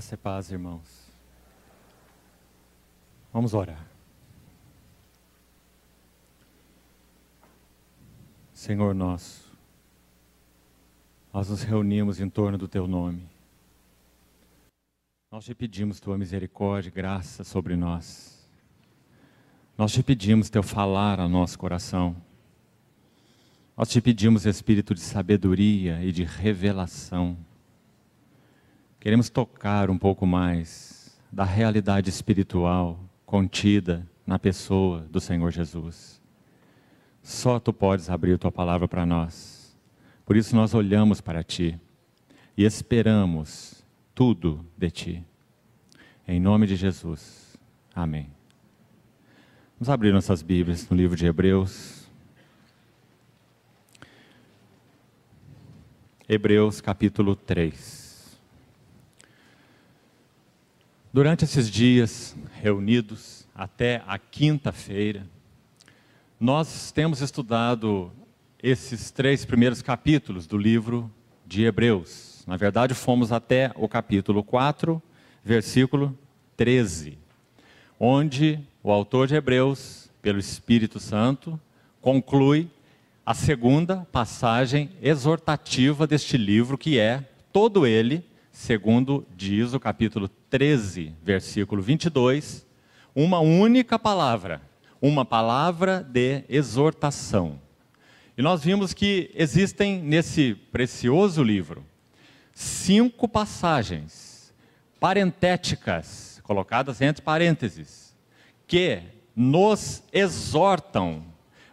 Graça e paz, irmãos. Vamos orar. Senhor nosso, nós nos reunimos em torno do Teu nome. Nós te pedimos Tua misericórdia e graça sobre nós. Nós te pedimos Teu falar ao nosso coração. Nós te pedimos Espírito de sabedoria e de revelação Queremos tocar um pouco mais da realidade espiritual contida na pessoa do Senhor Jesus. Só tu podes abrir tua palavra para nós. Por isso nós olhamos para ti e esperamos tudo de ti. Em nome de Jesus. Amém. Vamos abrir nossas Bíblias no livro de Hebreus. Hebreus capítulo 3. Durante esses dias reunidos até a quinta-feira, nós temos estudado esses três primeiros capítulos do livro de Hebreus. Na verdade, fomos até o capítulo 4, versículo 13, onde o autor de Hebreus, pelo Espírito Santo, conclui a segunda passagem exortativa deste livro, que é todo ele, segundo diz o capítulo 13, versículo 22, uma única palavra, uma palavra de exortação. E nós vimos que existem nesse precioso livro cinco passagens parentéticas, colocadas entre parênteses, que nos exortam,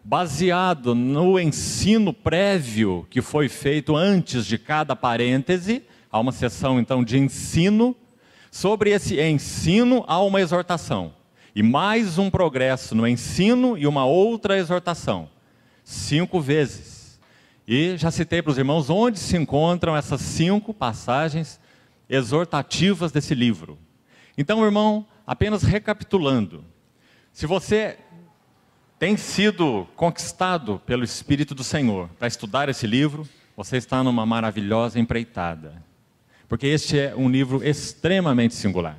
baseado no ensino prévio que foi feito antes de cada parêntese, há uma sessão então de ensino Sobre esse ensino há uma exortação. E mais um progresso no ensino e uma outra exortação. Cinco vezes. E já citei para os irmãos onde se encontram essas cinco passagens exortativas desse livro. Então, irmão, apenas recapitulando. Se você tem sido conquistado pelo Espírito do Senhor para estudar esse livro, você está numa maravilhosa empreitada porque este é um livro extremamente singular.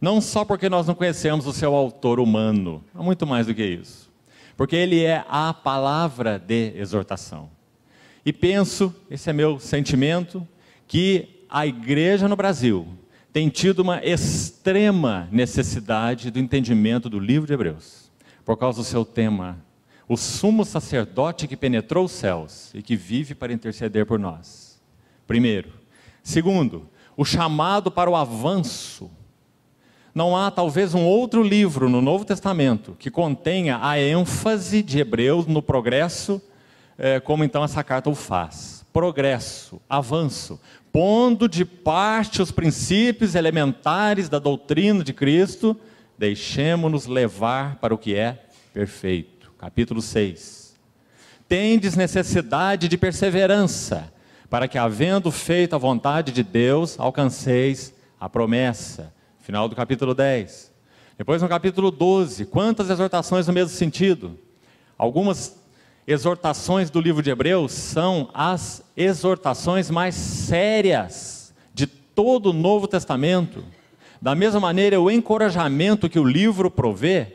Não só porque nós não conhecemos o seu autor humano, muito mais do que isso. Porque ele é a palavra de exortação. E penso, esse é meu sentimento, que a igreja no Brasil tem tido uma extrema necessidade do entendimento do livro de Hebreus, por causa do seu tema, o sumo sacerdote que penetrou os céus e que vive para interceder por nós. Primeiro, Segundo, o chamado para o avanço. Não há talvez um outro livro no Novo Testamento que contenha a ênfase de Hebreus no progresso, eh, como então essa carta o faz. Progresso, avanço, pondo de parte os princípios elementares da doutrina de Cristo, deixemos nos levar para o que é perfeito. Capítulo 6. Tendes necessidade de perseverança para que, havendo feito a vontade de Deus, alcanceis a promessa. Final do capítulo 10. Depois, no capítulo 12, quantas exortações no mesmo sentido? Algumas exortações do livro de Hebreus são as exortações mais sérias de todo o Novo Testamento. Da mesma maneira, o encorajamento que o livro provê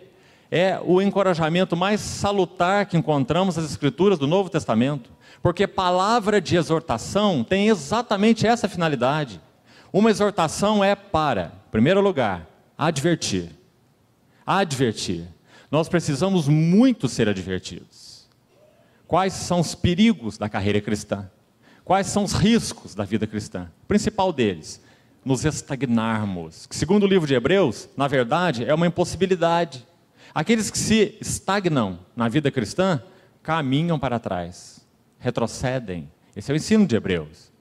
é o encorajamento mais salutar que encontramos nas Escrituras do Novo Testamento. Porque palavra de exortação tem exatamente essa finalidade. Uma exortação é para, em primeiro lugar, advertir. Advertir. Nós precisamos muito ser advertidos. Quais são os perigos da carreira cristã? Quais são os riscos da vida cristã? O principal deles, nos estagnarmos. segundo o livro de Hebreus, na verdade, é uma impossibilidade. Aqueles que se estagnam na vida cristã caminham para trás retrocedem. Esse é o ensino de Hebreus.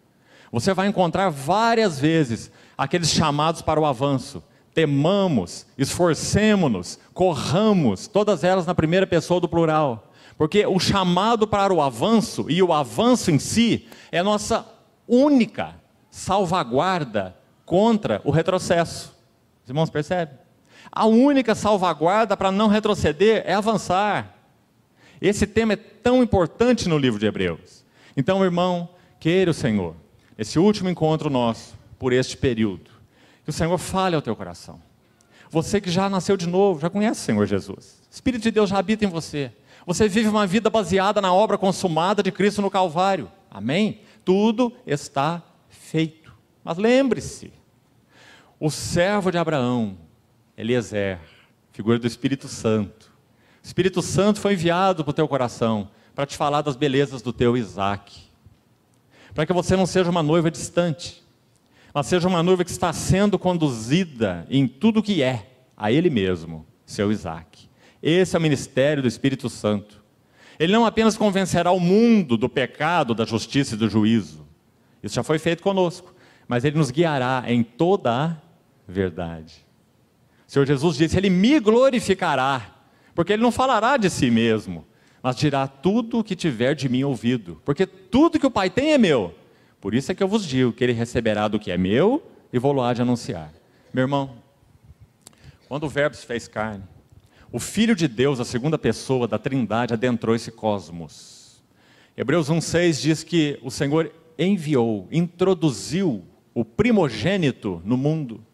Você vai encontrar várias vezes aqueles chamados para o avanço. Temamos, esforcemos-nos, corramos, todas elas na primeira pessoa do plural. Porque o chamado para o avanço e o avanço em si é nossa única salvaguarda contra o retrocesso. Os irmãos percebem? A única salvaguarda para não retroceder é avançar. Esse tema é tão importante no livro de Hebreus. Então, irmão, queira o Senhor, esse último encontro nosso, por este período, que o Senhor fale ao teu coração. Você que já nasceu de novo, já conhece o Senhor Jesus. O Espírito de Deus já habita em você. Você vive uma vida baseada na obra consumada de Cristo no Calvário. Amém? Tudo está feito. Mas lembre-se, o servo de Abraão, Eliezer, figura do Espírito Santo, o Espírito Santo foi enviado para o teu coração para te falar das belezas do teu Isaac. Para que você não seja uma noiva distante, mas seja uma noiva que está sendo conduzida em tudo que é a Ele mesmo, seu Isaac. Esse é o ministério do Espírito Santo. Ele não apenas convencerá o mundo do pecado, da justiça e do juízo. Isso já foi feito conosco. Mas ele nos guiará em toda a verdade. O Senhor Jesus disse: Ele me glorificará, porque ele não falará de si mesmo, mas dirá tudo o que tiver de mim ouvido. Porque tudo que o Pai tem é meu. Por isso é que eu vos digo que ele receberá do que é meu e vou lá de anunciar. Meu irmão, quando o Verbo se fez carne, o Filho de Deus, a segunda pessoa da Trindade, adentrou esse cosmos. Hebreus 1,6 diz que o Senhor enviou, introduziu o primogênito no mundo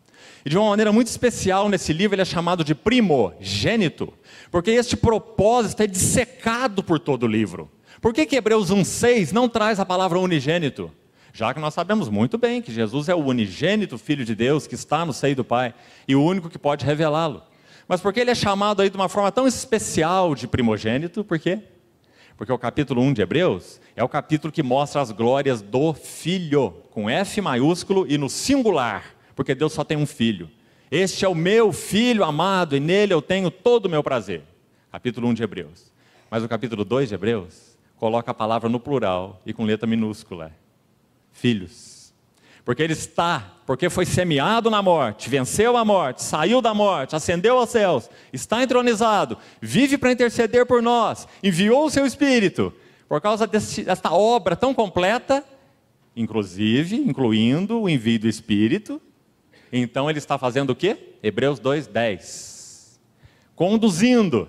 e de uma maneira muito especial nesse livro ele é chamado de primogênito, porque este propósito é dissecado por todo o livro. Por que, que Hebreus 1,6 não traz a palavra unigênito? Já que nós sabemos muito bem que Jesus é o unigênito Filho de Deus que está no seio do Pai e o único que pode revelá-lo. Mas por que ele é chamado aí de uma forma tão especial de primogênito? Por quê? Porque o capítulo 1 de Hebreus é o capítulo que mostra as glórias do Filho, com F maiúsculo e no singular porque Deus só tem um filho. Este é o meu filho amado e nele eu tenho todo o meu prazer. Capítulo 1 de Hebreus. Mas o capítulo 2 de Hebreus coloca a palavra no plural e com letra minúscula: filhos. Porque ele está, porque foi semeado na morte, venceu a morte, saiu da morte, ascendeu aos céus, está entronizado, vive para interceder por nós, enviou o seu espírito. Por causa desse, desta obra tão completa, inclusive, incluindo o envio do espírito, então ele está fazendo o quê? Hebreus 10. Conduzindo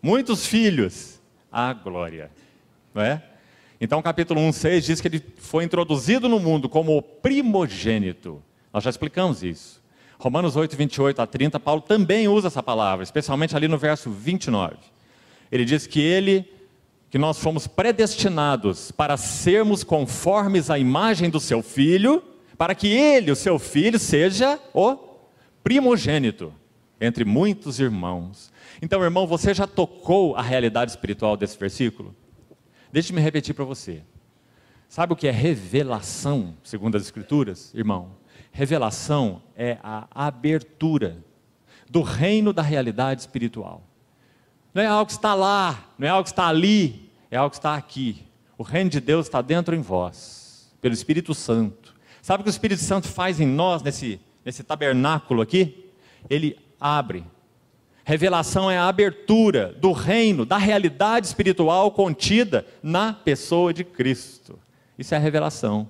muitos filhos à glória, não é? Então, capítulo 6 diz que ele foi introduzido no mundo como o primogênito. Nós já explicamos isso. Romanos 8, 28 a 30, Paulo também usa essa palavra, especialmente ali no verso 29. Ele diz que ele, que nós fomos predestinados para sermos conformes à imagem do seu filho, para que ele, o seu filho, seja o primogênito entre muitos irmãos. Então, irmão, você já tocou a realidade espiritual desse versículo? Deixe-me repetir para você. Sabe o que é revelação, segundo as Escrituras, irmão? Revelação é a abertura do reino da realidade espiritual. Não é algo que está lá, não é algo que está ali, é algo que está aqui. O reino de Deus está dentro em vós, pelo Espírito Santo. Sabe o que o Espírito Santo faz em nós, nesse, nesse tabernáculo aqui? Ele abre. Revelação é a abertura do reino, da realidade espiritual contida na pessoa de Cristo. Isso é a revelação.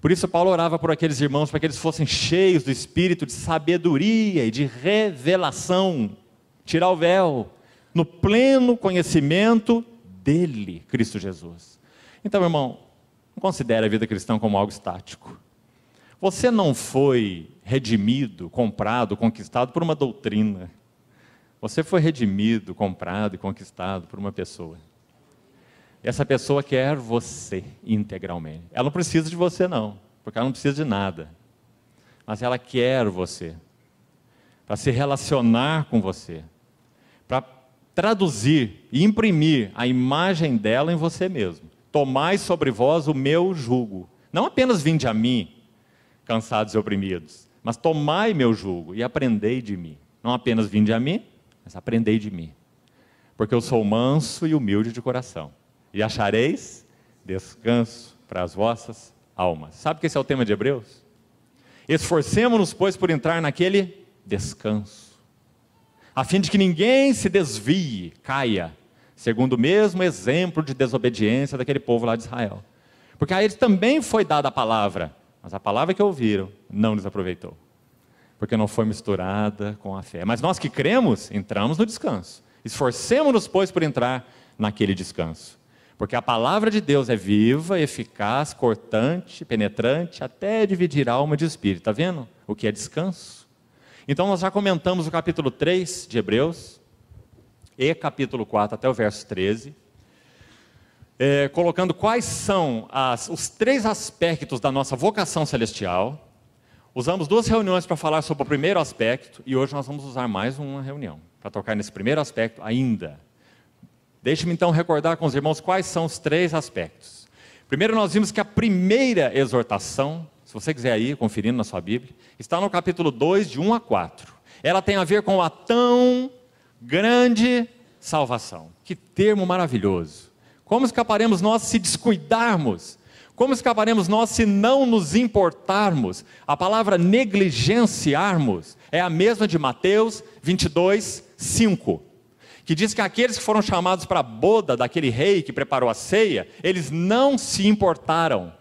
Por isso, Paulo orava por aqueles irmãos para que eles fossem cheios do espírito de sabedoria e de revelação tirar o véu no pleno conhecimento dele, Cristo Jesus. Então, irmão, considere a vida cristã como algo estático. Você não foi redimido, comprado, conquistado por uma doutrina. Você foi redimido, comprado e conquistado por uma pessoa. Essa pessoa quer você integralmente. Ela não precisa de você, não, porque ela não precisa de nada. Mas ela quer você para se relacionar com você, para traduzir e imprimir a imagem dela em você mesmo. Tomai sobre vós o meu jugo. Não apenas vinde a mim, cansados e oprimidos, mas tomai meu jugo e aprendei de mim. Não apenas vinde a mim, mas aprendei de mim. Porque eu sou manso e humilde de coração, e achareis descanso para as vossas almas. Sabe que esse é o tema de Hebreus? Esforcemos-nos, pois, por entrar naquele descanso, a fim de que ninguém se desvie, caia segundo o mesmo exemplo de desobediência daquele povo lá de Israel. Porque a eles também foi dada a palavra, mas a palavra que ouviram não lhes aproveitou, porque não foi misturada com a fé. Mas nós que cremos, entramos no descanso. Esforcemos-nos, pois, por entrar naquele descanso. Porque a palavra de Deus é viva, eficaz, cortante, penetrante, até dividir alma de espírito. Está vendo o que é descanso? Então, nós já comentamos o capítulo 3 de Hebreus, e capítulo 4, até o verso 13, é, colocando quais são as, os três aspectos da nossa vocação celestial. Usamos duas reuniões para falar sobre o primeiro aspecto, e hoje nós vamos usar mais uma reunião para tocar nesse primeiro aspecto ainda. Deixe-me então recordar com os irmãos quais são os três aspectos. Primeiro, nós vimos que a primeira exortação, se você quiser ir conferindo na sua Bíblia, está no capítulo 2, de 1 a 4. Ela tem a ver com a tão Grande salvação. Que termo maravilhoso. Como escaparemos nós se descuidarmos? Como escaparemos nós se não nos importarmos? A palavra negligenciarmos é a mesma de Mateus 22, 5, que diz que aqueles que foram chamados para a boda daquele rei que preparou a ceia, eles não se importaram.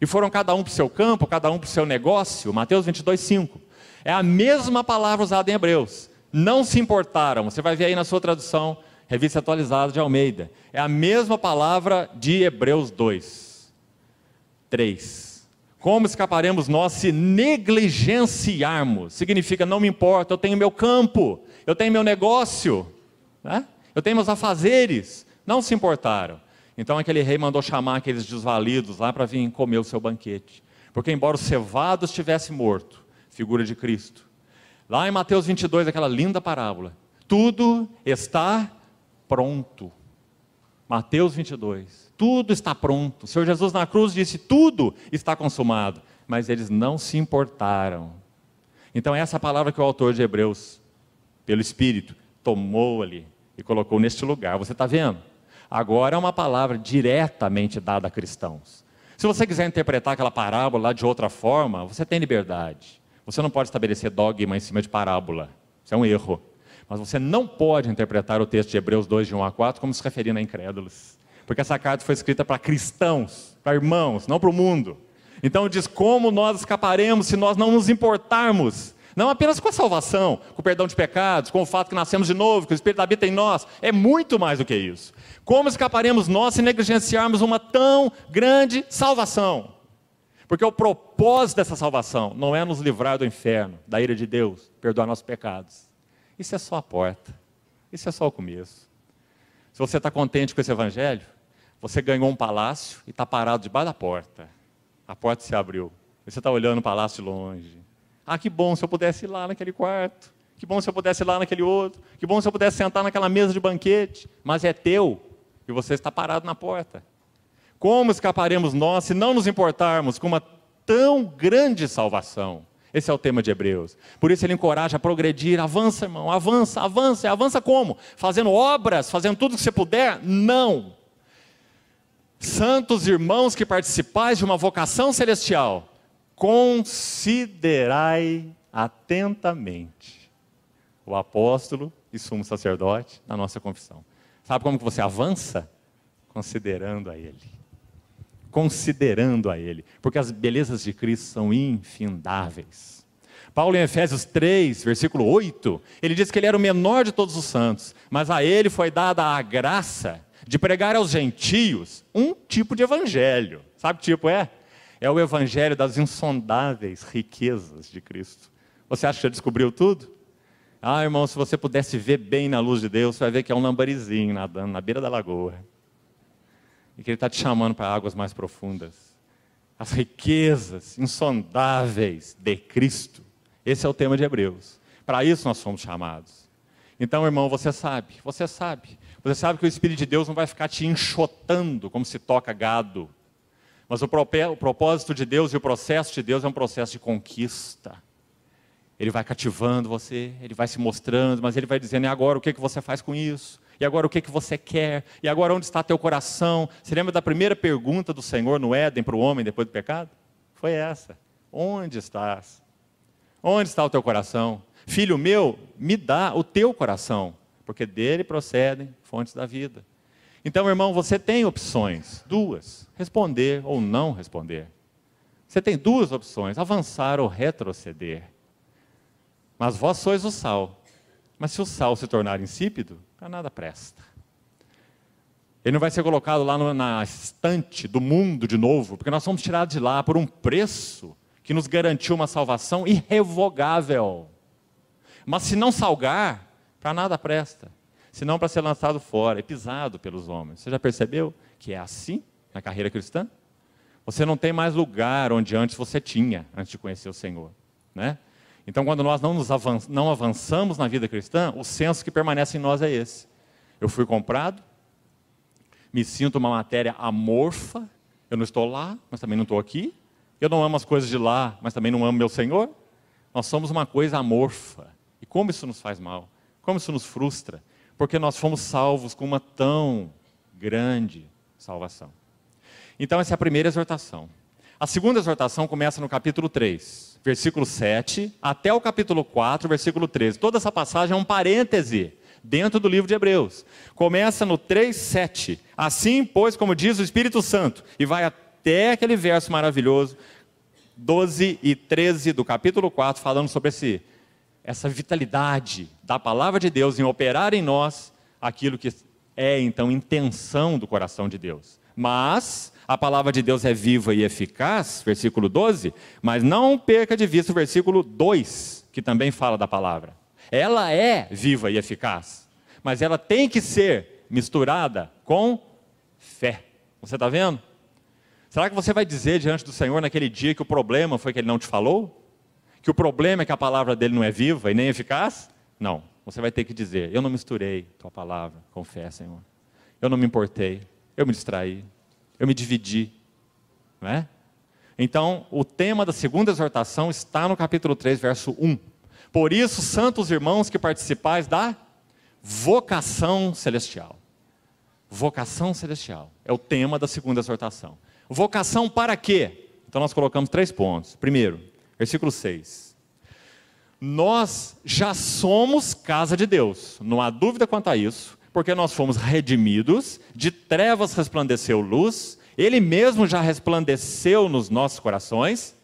E foram cada um para o seu campo, cada um para o seu negócio. Mateus 22, 5. É a mesma palavra usada em Hebreus. Não se importaram. Você vai ver aí na sua tradução, revista atualizada de Almeida. É a mesma palavra de Hebreus 2, 3. Como escaparemos nós se negligenciarmos? Significa, não me importa, eu tenho meu campo, eu tenho meu negócio, né? eu tenho meus afazeres. Não se importaram. Então aquele rei mandou chamar aqueles desvalidos lá para vir comer o seu banquete. Porque, embora o cevado estivesse morto, figura de Cristo, Lá em Mateus 22, aquela linda parábola. Tudo está pronto. Mateus 22. Tudo está pronto. O Senhor Jesus na cruz disse: tudo está consumado. Mas eles não se importaram. Então, é essa palavra que o autor de Hebreus, pelo Espírito, tomou ali e colocou neste lugar. Você está vendo? Agora é uma palavra diretamente dada a cristãos. Se você quiser interpretar aquela parábola de outra forma, você tem liberdade. Você não pode estabelecer dogma em cima de parábola. Isso é um erro. Mas você não pode interpretar o texto de Hebreus 2, de 1 a 4, como se referindo a incrédulos. Porque essa carta foi escrita para cristãos, para irmãos, não para o mundo. Então diz como nós escaparemos se nós não nos importarmos. Não apenas com a salvação, com o perdão de pecados, com o fato que nascemos de novo, que o Espírito habita em nós. É muito mais do que isso. Como escaparemos nós se negligenciarmos uma tão grande salvação? Porque o propósito dessa salvação não é nos livrar do inferno, da ira de Deus, perdoar nossos pecados. Isso é só a porta. Isso é só o começo. Se você está contente com esse evangelho, você ganhou um palácio e está parado debaixo da porta. A porta se abriu. Você está olhando o palácio longe. Ah, que bom se eu pudesse ir lá naquele quarto. Que bom se eu pudesse ir lá naquele outro. Que bom se eu pudesse sentar naquela mesa de banquete. Mas é teu e você está parado na porta. Como escaparemos nós se não nos importarmos com uma tão grande salvação? Esse é o tema de Hebreus. Por isso ele encoraja a progredir, avança, irmão, avança, avança, avança como? Fazendo obras, fazendo tudo o que você puder? Não. Santos irmãos que participais de uma vocação celestial, considerai atentamente o apóstolo e sumo sacerdote na nossa confissão. Sabe como que você avança? Considerando a ele considerando a Ele, porque as belezas de Cristo são infindáveis. Paulo em Efésios 3, versículo 8, ele diz que ele era o menor de todos os santos, mas a ele foi dada a graça de pregar aos gentios um tipo de evangelho. Sabe que tipo é? É o evangelho das insondáveis riquezas de Cristo. Você acha que já descobriu tudo? Ah, irmão, se você pudesse ver bem na luz de Deus, você vai ver que é um lambarizinho nadando na beira da lagoa e que Ele está te chamando para águas mais profundas. As riquezas insondáveis de Cristo. Esse é o tema de Hebreus. Para isso nós somos chamados. Então, irmão, você sabe, você sabe. Você sabe que o Espírito de Deus não vai ficar te enxotando como se toca gado. Mas o propósito de Deus e o processo de Deus é um processo de conquista. Ele vai cativando você, ele vai se mostrando, mas ele vai dizendo: e agora o que, que você faz com isso? E agora o que, que você quer? E agora onde está teu coração? Você lembra da primeira pergunta do Senhor no Éden para o homem depois do pecado? Foi essa. Onde estás? Onde está o teu coração? Filho meu, me dá o teu coração, porque dele procedem fontes da vida. Então, irmão, você tem opções, duas: responder ou não responder. Você tem duas opções: avançar ou retroceder. Mas vós sois o sal. Mas se o sal se tornar insípido, para nada presta. Ele não vai ser colocado lá na estante do mundo de novo, porque nós somos tirados de lá por um preço que nos garantiu uma salvação irrevogável. Mas se não salgar, para nada presta, senão para ser lançado fora e pisado pelos homens. Você já percebeu que é assim na carreira cristã? Você não tem mais lugar onde antes você tinha, antes de conhecer o Senhor, né? Então, quando nós não, nos avanç, não avançamos na vida cristã, o senso que permanece em nós é esse. Eu fui comprado, me sinto uma matéria amorfa, eu não estou lá, mas também não estou aqui. Eu não amo as coisas de lá, mas também não amo meu Senhor. Nós somos uma coisa amorfa. E como isso nos faz mal? Como isso nos frustra? Porque nós fomos salvos com uma tão grande salvação. Então, essa é a primeira exortação. A segunda exortação começa no capítulo 3 versículo 7, até o capítulo 4, versículo 13. Toda essa passagem é um parêntese dentro do livro de Hebreus. Começa no 3, 7. Assim, pois, como diz o Espírito Santo, e vai até aquele verso maravilhoso, 12 e 13 do capítulo 4, falando sobre esse, essa vitalidade da palavra de Deus em operar em nós aquilo que é, então, intenção do coração de Deus. Mas a palavra de Deus é viva e eficaz, versículo 12, mas não perca de vista o versículo 2, que também fala da palavra. Ela é viva e eficaz, mas ela tem que ser misturada com fé. Você está vendo? Será que você vai dizer diante do Senhor naquele dia que o problema foi que ele não te falou? Que o problema é que a palavra dele não é viva e nem eficaz? Não. Você vai ter que dizer: Eu não misturei tua palavra com fé, Senhor. Eu não me importei. Eu me distraí eu me dividi. Né? Então, o tema da segunda exortação está no capítulo 3, verso 1. Por isso, santos irmãos que participais da vocação celestial. Vocação celestial é o tema da segunda exortação. Vocação para quê? Então, nós colocamos três pontos. Primeiro, versículo 6. Nós já somos casa de Deus, não há dúvida quanto a isso. Porque nós fomos redimidos, de trevas resplandeceu luz, ele mesmo já resplandeceu nos nossos corações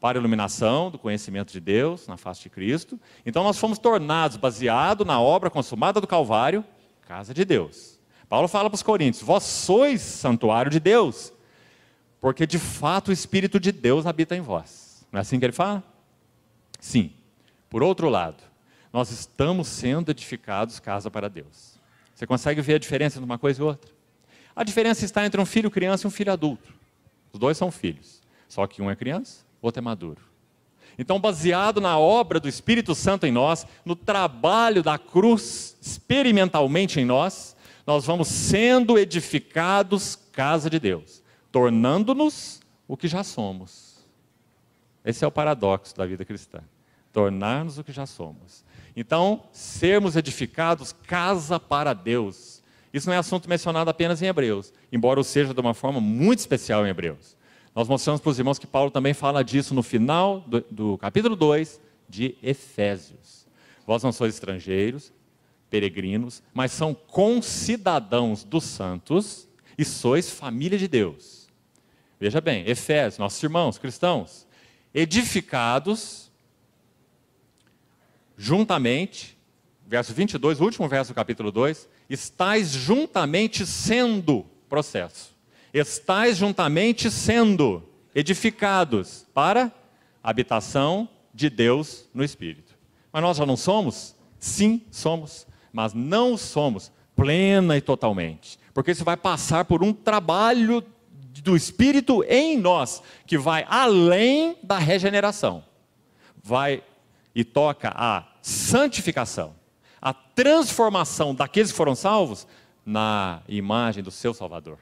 para a iluminação do conhecimento de Deus na face de Cristo. Então nós fomos tornados, baseado na obra consumada do Calvário, casa de Deus. Paulo fala para os Coríntios: Vós sois santuário de Deus, porque de fato o Espírito de Deus habita em vós. Não é assim que ele fala? Sim. Por outro lado, nós estamos sendo edificados casa para Deus. Você consegue ver a diferença entre uma coisa e outra? A diferença está entre um filho criança e um filho adulto. Os dois são filhos, só que um é criança, o outro é maduro. Então, baseado na obra do Espírito Santo em nós, no trabalho da cruz experimentalmente em nós, nós vamos sendo edificados casa de Deus, tornando-nos o que já somos. Esse é o paradoxo da vida cristã: tornar-nos o que já somos. Então, sermos edificados casa para Deus. Isso não é assunto mencionado apenas em Hebreus, embora o seja de uma forma muito especial em Hebreus. Nós mostramos para os irmãos que Paulo também fala disso no final do, do capítulo 2 de Efésios. Vós não sois estrangeiros, peregrinos, mas são concidadãos dos santos e sois família de Deus. Veja bem, Efésios, nossos irmãos cristãos, edificados juntamente, verso 22, último verso do capítulo 2, estais juntamente sendo, processo, estais juntamente sendo edificados para habitação de Deus no Espírito. Mas nós já não somos? Sim, somos, mas não somos plena e totalmente, porque isso vai passar por um trabalho do Espírito em nós, que vai além da regeneração, vai e toca a santificação, a transformação daqueles que foram salvos na imagem do seu Salvador,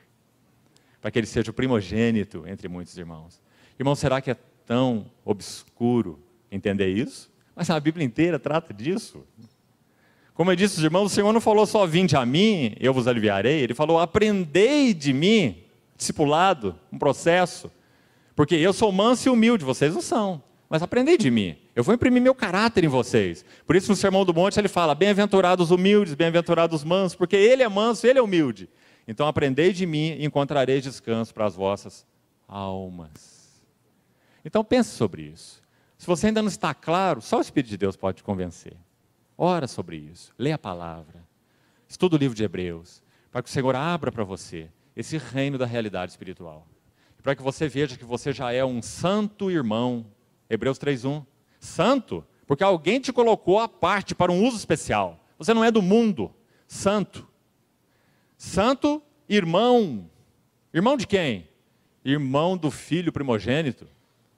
para que ele seja o primogênito entre muitos irmãos. Irmão, será que é tão obscuro entender isso? Mas a Bíblia inteira trata disso. Como eu disse, os irmãos, o Senhor não falou só vinde a mim, eu vos aliviarei. Ele falou aprendei de mim, discipulado, um processo. Porque eu sou manso e humilde, vocês não são mas aprendei de mim. Eu vou imprimir meu caráter em vocês. Por isso, no Sermão do Monte, ele fala: Bem-aventurados humildes, bem-aventurados mansos, porque ele é manso, ele é humilde. Então, aprendei de mim e encontrareis descanso para as vossas almas. Então, pense sobre isso. Se você ainda não está claro, só o Espírito de Deus pode te convencer. Ora sobre isso, Leia a palavra, estuda o livro de Hebreus, para que o Senhor abra para você esse reino da realidade espiritual. Para que você veja que você já é um santo irmão Hebreus 3:1. Santo, porque alguém te colocou à parte para um uso especial. Você não é do mundo. Santo. Santo, irmão. Irmão de quem? Irmão do filho primogênito.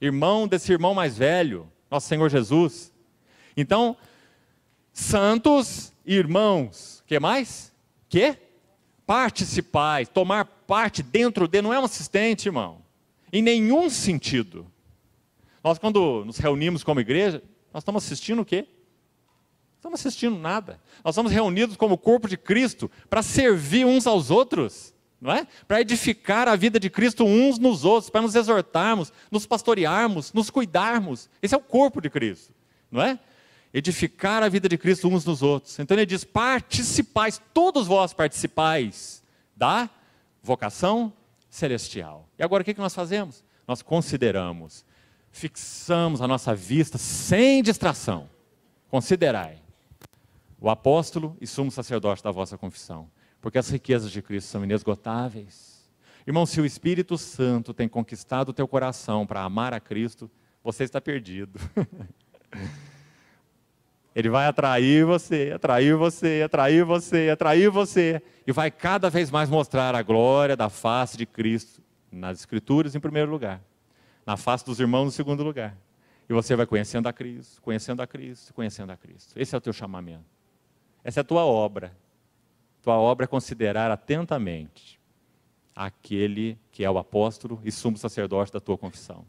Irmão desse irmão mais velho, nosso Senhor Jesus. Então, santos, irmãos. Que mais? Que? Participais, tomar parte dentro de, não é um assistente, irmão. Em nenhum sentido. Nós, quando nos reunimos como igreja, nós estamos assistindo o quê? Estamos assistindo nada. Nós estamos reunidos como corpo de Cristo para servir uns aos outros, não é? Para edificar a vida de Cristo uns nos outros, para nos exortarmos, nos pastorearmos, nos cuidarmos. Esse é o corpo de Cristo, não é? Edificar a vida de Cristo uns nos outros. Então ele diz: participais, todos vós participais da vocação celestial. E agora o que nós fazemos? Nós consideramos fixamos a nossa vista sem distração. Considerai o apóstolo e sumo sacerdote da vossa confissão, porque as riquezas de Cristo são inesgotáveis. Irmão, se o Espírito Santo tem conquistado o teu coração para amar a Cristo, você está perdido. Ele vai atrair você, atrair você, atrair você, atrair você, e vai cada vez mais mostrar a glória da face de Cristo nas Escrituras, em primeiro lugar na face dos irmãos no segundo lugar. E você vai conhecendo a Cristo, conhecendo a Cristo, conhecendo a Cristo. Esse é o teu chamamento. Essa é a tua obra. Tua obra é considerar atentamente aquele que é o apóstolo e sumo sacerdote da tua confissão.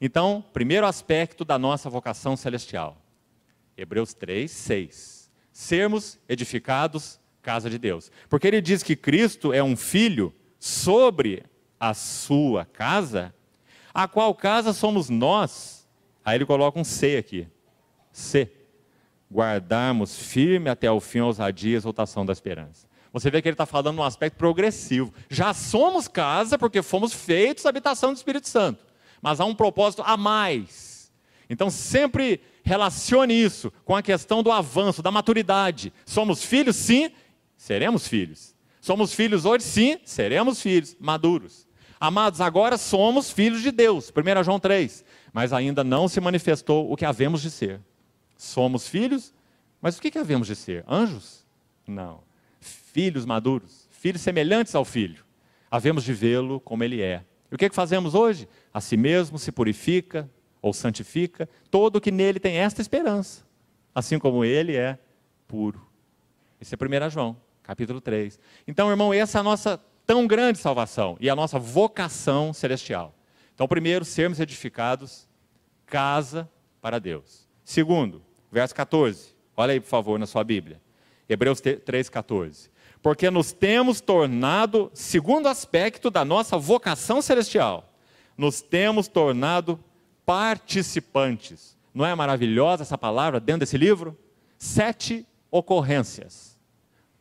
Então, primeiro aspecto da nossa vocação celestial. Hebreus 3, 6. Sermos edificados casa de Deus. Porque ele diz que Cristo é um filho sobre a sua casa, a qual casa somos nós? Aí ele coloca um C aqui. C. Guardarmos firme até o fim a ousadia e a exaltação da esperança. Você vê que ele está falando num aspecto progressivo. Já somos casa porque fomos feitos habitação do Espírito Santo. Mas há um propósito a mais. Então sempre relacione isso com a questão do avanço, da maturidade. Somos filhos, sim, seremos filhos. Somos filhos hoje, sim, seremos filhos maduros. Amados, agora somos filhos de Deus, 1 João 3, mas ainda não se manifestou o que havemos de ser. Somos filhos, mas o que, que havemos de ser? Anjos? Não. Filhos maduros, filhos semelhantes ao filho. Havemos de vê-lo como ele é. E o que, que fazemos hoje? A si mesmo se purifica ou santifica todo o que nele tem esta esperança, assim como ele é puro. Esse é 1 João, capítulo 3. Então, irmão, essa é a nossa tão grande salvação e a nossa vocação celestial. Então, primeiro, sermos edificados casa para Deus. Segundo, verso 14. Olha aí, por favor, na sua Bíblia. Hebreus 3:14. Porque nos temos tornado, segundo aspecto da nossa vocação celestial, nos temos tornado participantes. Não é maravilhosa essa palavra dentro desse livro? Sete ocorrências.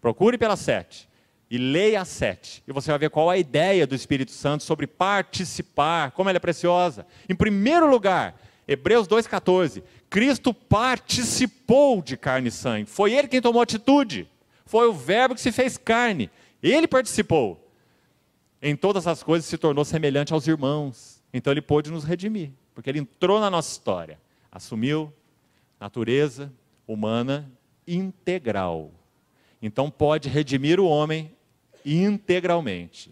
Procure pelas sete e leia a sete. E você vai ver qual a ideia do Espírito Santo sobre participar, como ela é preciosa. Em primeiro lugar, Hebreus 2,14. Cristo participou de carne e sangue. Foi ele quem tomou atitude. Foi o Verbo que se fez carne. Ele participou. Em todas as coisas se tornou semelhante aos irmãos. Então ele pôde nos redimir, porque ele entrou na nossa história. Assumiu natureza humana integral. Então pode redimir o homem integralmente.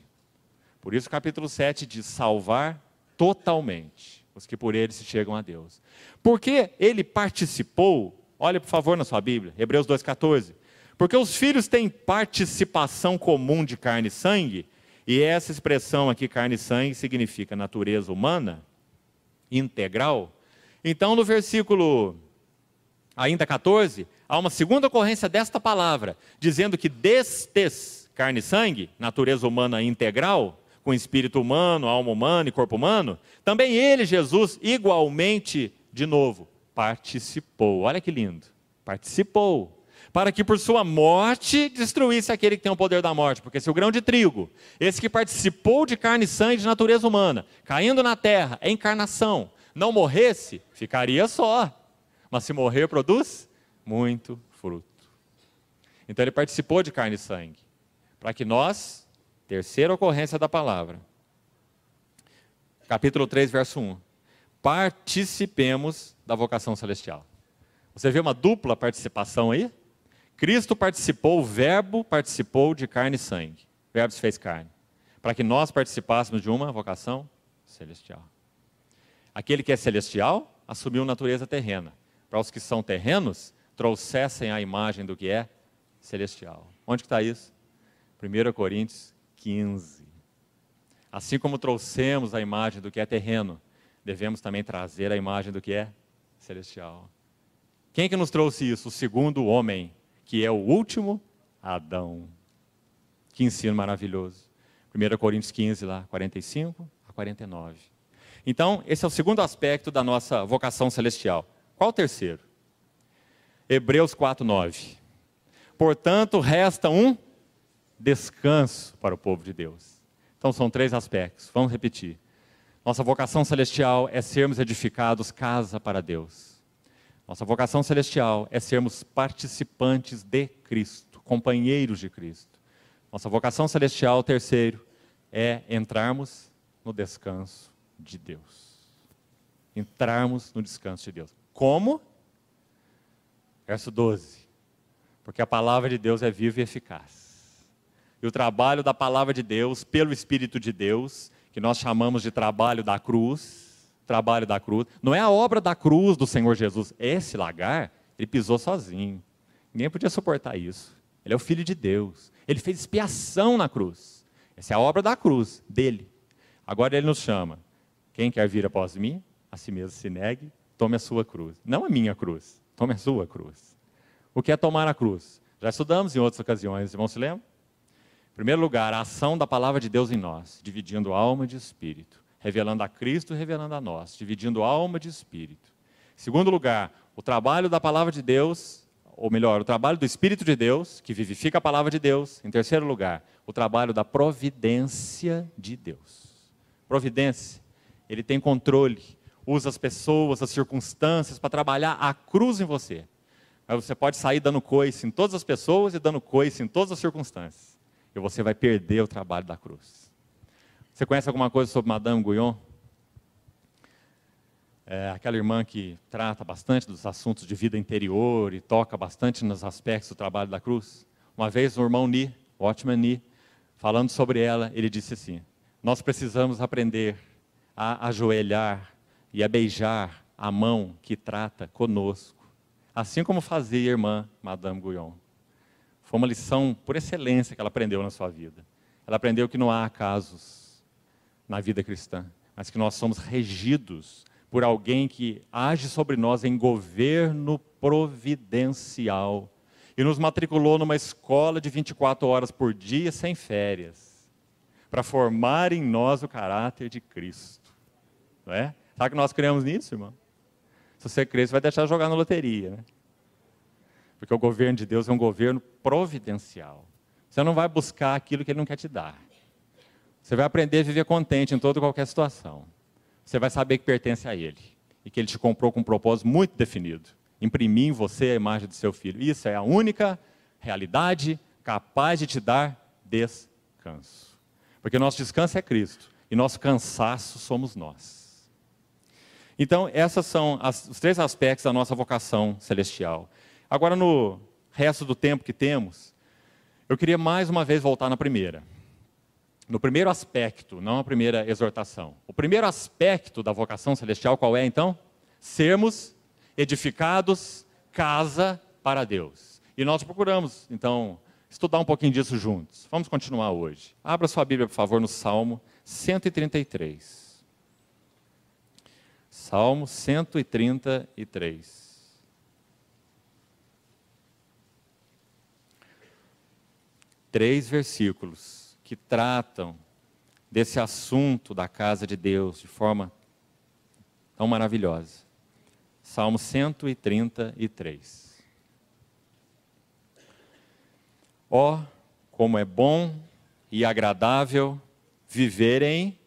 Por isso o capítulo 7 diz salvar totalmente os que por ele se chegam a Deus. Porque ele participou, olha por favor na sua Bíblia, Hebreus 2,14. Porque os filhos têm participação comum de carne e sangue, e essa expressão aqui, carne e sangue, significa natureza humana, integral. Então, no versículo ainda 14, há uma segunda ocorrência desta palavra, dizendo que destes carne e sangue, natureza humana integral, com espírito humano, alma humana e corpo humano, também ele, Jesus, igualmente, de novo, participou. Olha que lindo. Participou para que por sua morte destruísse aquele que tem o poder da morte. Porque se o grão de trigo, esse que participou de carne e sangue de natureza humana, caindo na terra, é encarnação, não morresse, ficaria só. Mas se morrer, produz muito fruto. Então ele participou de carne e sangue para que nós, terceira ocorrência da palavra, capítulo 3, verso 1, participemos da vocação celestial. Você vê uma dupla participação aí? Cristo participou, o Verbo participou de carne e sangue. O Verbo se fez carne. Para que nós participássemos de uma vocação celestial. Aquele que é celestial assumiu natureza terrena. Para os que são terrenos, trouxessem a imagem do que é celestial. Onde está isso? 1 Coríntios 15. Assim como trouxemos a imagem do que é terreno, devemos também trazer a imagem do que é celestial. Quem que nos trouxe isso? O segundo homem, que é o último Adão. Que ensino maravilhoso. 1 Coríntios 15, lá, 45 a 49. Então, esse é o segundo aspecto da nossa vocação celestial. Qual o terceiro? Hebreus 4, 9. Portanto, resta um descanso para o povo de Deus. Então são três aspectos, vamos repetir. Nossa vocação celestial é sermos edificados casa para Deus. Nossa vocação celestial é sermos participantes de Cristo, companheiros de Cristo. Nossa vocação celestial, terceiro, é entrarmos no descanso de Deus. Entrarmos no descanso de Deus. Como? Verso 12. Porque a palavra de Deus é viva e eficaz e o trabalho da palavra de Deus pelo Espírito de Deus, que nós chamamos de trabalho da cruz, trabalho da cruz. Não é a obra da cruz do Senhor Jesus. Esse lagar, ele pisou sozinho. Ninguém podia suportar isso. Ele é o filho de Deus. Ele fez expiação na cruz. Essa é a obra da cruz dele. Agora ele nos chama. Quem quer vir após mim, a si mesmo se negue, tome a sua cruz. Não a minha cruz, tome a sua cruz. O que é tomar a cruz? Já estudamos em outras ocasiões, irmão se lembra? primeiro lugar, a ação da palavra de Deus em nós, dividindo alma de espírito, revelando a Cristo, revelando a nós, dividindo alma de espírito. Segundo lugar, o trabalho da palavra de Deus, ou melhor, o trabalho do Espírito de Deus, que vivifica a palavra de Deus. Em terceiro lugar, o trabalho da providência de Deus. Providência, ele tem controle, usa as pessoas, as circunstâncias para trabalhar a cruz em você. mas você pode sair dando coice em todas as pessoas e dando coice em todas as circunstâncias e você vai perder o trabalho da cruz. Você conhece alguma coisa sobre Madame Guyon? É aquela irmã que trata bastante dos assuntos de vida interior e toca bastante nos aspectos do trabalho da cruz. Uma vez o irmão Ni, Watchman Ni, falando sobre ela, ele disse assim: Nós precisamos aprender a ajoelhar e a beijar a mão que trata conosco, assim como fazia a irmã Madame Guyon. Foi uma lição por excelência que ela aprendeu na sua vida. Ela aprendeu que não há acasos na vida cristã, mas que nós somos regidos por alguém que age sobre nós em governo providencial e nos matriculou numa escola de 24 horas por dia sem férias, para formar em nós o caráter de Cristo. Não é? Sabe que nós criamos nisso, irmão? Se você crer, você vai deixar de jogar na loteria, né? Porque o governo de Deus é um governo providencial. Você não vai buscar aquilo que Ele não quer te dar. Você vai aprender a viver contente em toda qualquer situação. Você vai saber que pertence a Ele e que Ele te comprou com um propósito muito definido. Imprimir em você a imagem do seu filho. Isso é a única realidade capaz de te dar descanso. Porque nosso descanso é Cristo e nosso cansaço somos nós. Então, esses são as, os três aspectos da nossa vocação celestial. Agora, no resto do tempo que temos, eu queria mais uma vez voltar na primeira. No primeiro aspecto, não a primeira exortação. O primeiro aspecto da vocação celestial qual é então? Sermos edificados casa para Deus. E nós procuramos, então, estudar um pouquinho disso juntos. Vamos continuar hoje. Abra sua Bíblia, por favor, no Salmo 133. Salmo 133. três versículos que tratam desse assunto da casa de Deus de forma tão maravilhosa. Salmo 133. Ó, oh, como é bom e agradável viverem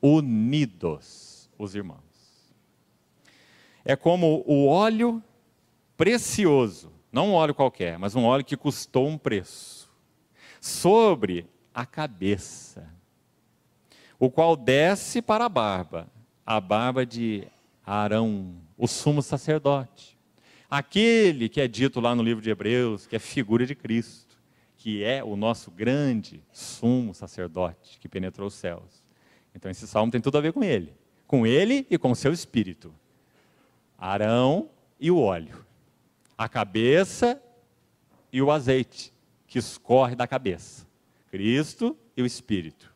unidos os irmãos. É como o óleo precioso, não um óleo qualquer, mas um óleo que custou um preço sobre a cabeça, o qual desce para a barba, a barba de Arão, o sumo sacerdote. Aquele que é dito lá no livro de Hebreus, que é figura de Cristo, que é o nosso grande sumo sacerdote que penetrou os céus. Então esse salmo tem tudo a ver com ele, com ele e com o seu espírito. Arão e o óleo, a cabeça e o azeite que escorre da cabeça: Cristo e o Espírito.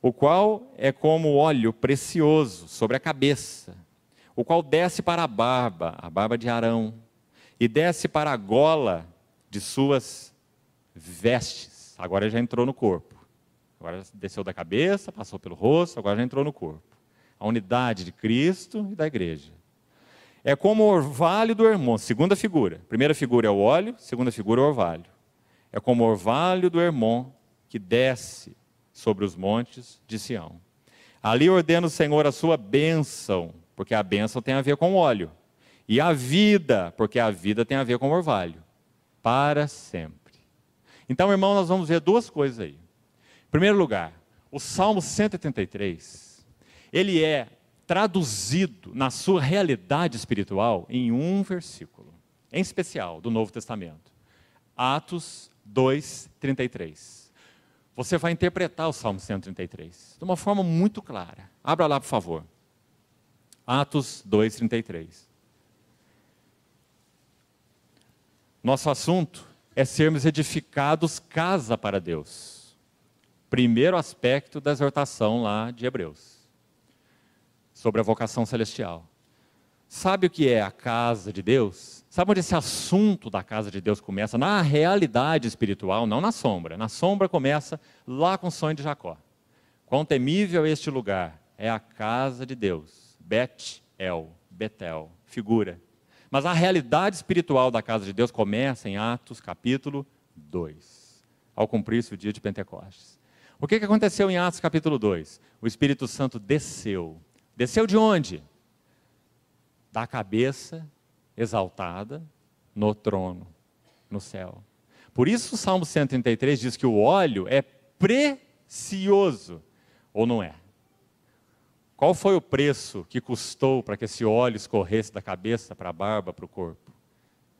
O qual é como óleo precioso sobre a cabeça, o qual desce para a barba, a barba de Arão, e desce para a gola de suas vestes. Agora já entrou no corpo. Agora desceu da cabeça, passou pelo rosto, agora já entrou no corpo. A unidade de Cristo e da igreja. É como o orvalho do irmão, segunda figura. Primeira figura é o óleo, segunda figura é o orvalho é como o orvalho do Hermon que desce sobre os montes de Sião. Ali ordena o Senhor a sua bênção, porque a bênção tem a ver com o óleo, e a vida, porque a vida tem a ver com orvalho, para sempre. Então, irmão, nós vamos ver duas coisas aí. Em primeiro lugar, o Salmo 183. ele é traduzido na sua realidade espiritual em um versículo, em especial do Novo Testamento. Atos 2:33. Você vai interpretar o Salmo 133 de uma forma muito clara. Abra lá, por favor. Atos 2:33. Nosso assunto é sermos edificados casa para Deus. Primeiro aspecto da exortação lá de Hebreus sobre a vocação celestial. Sabe o que é a casa de Deus? Sabe onde esse assunto da casa de Deus começa? Na realidade espiritual, não na sombra. Na sombra começa lá com o sonho de Jacó. Quão temível é este lugar! É a casa de Deus. Bet-el, Betel, figura. Mas a realidade espiritual da casa de Deus começa em Atos capítulo 2, ao cumprir-se o dia de Pentecostes. O que, que aconteceu em Atos capítulo 2? O Espírito Santo desceu. Desceu de onde? Da cabeça exaltada no trono, no céu. Por isso o Salmo 133 diz que o óleo é precioso, ou não é? Qual foi o preço que custou para que esse óleo escorresse da cabeça para a barba, para o corpo?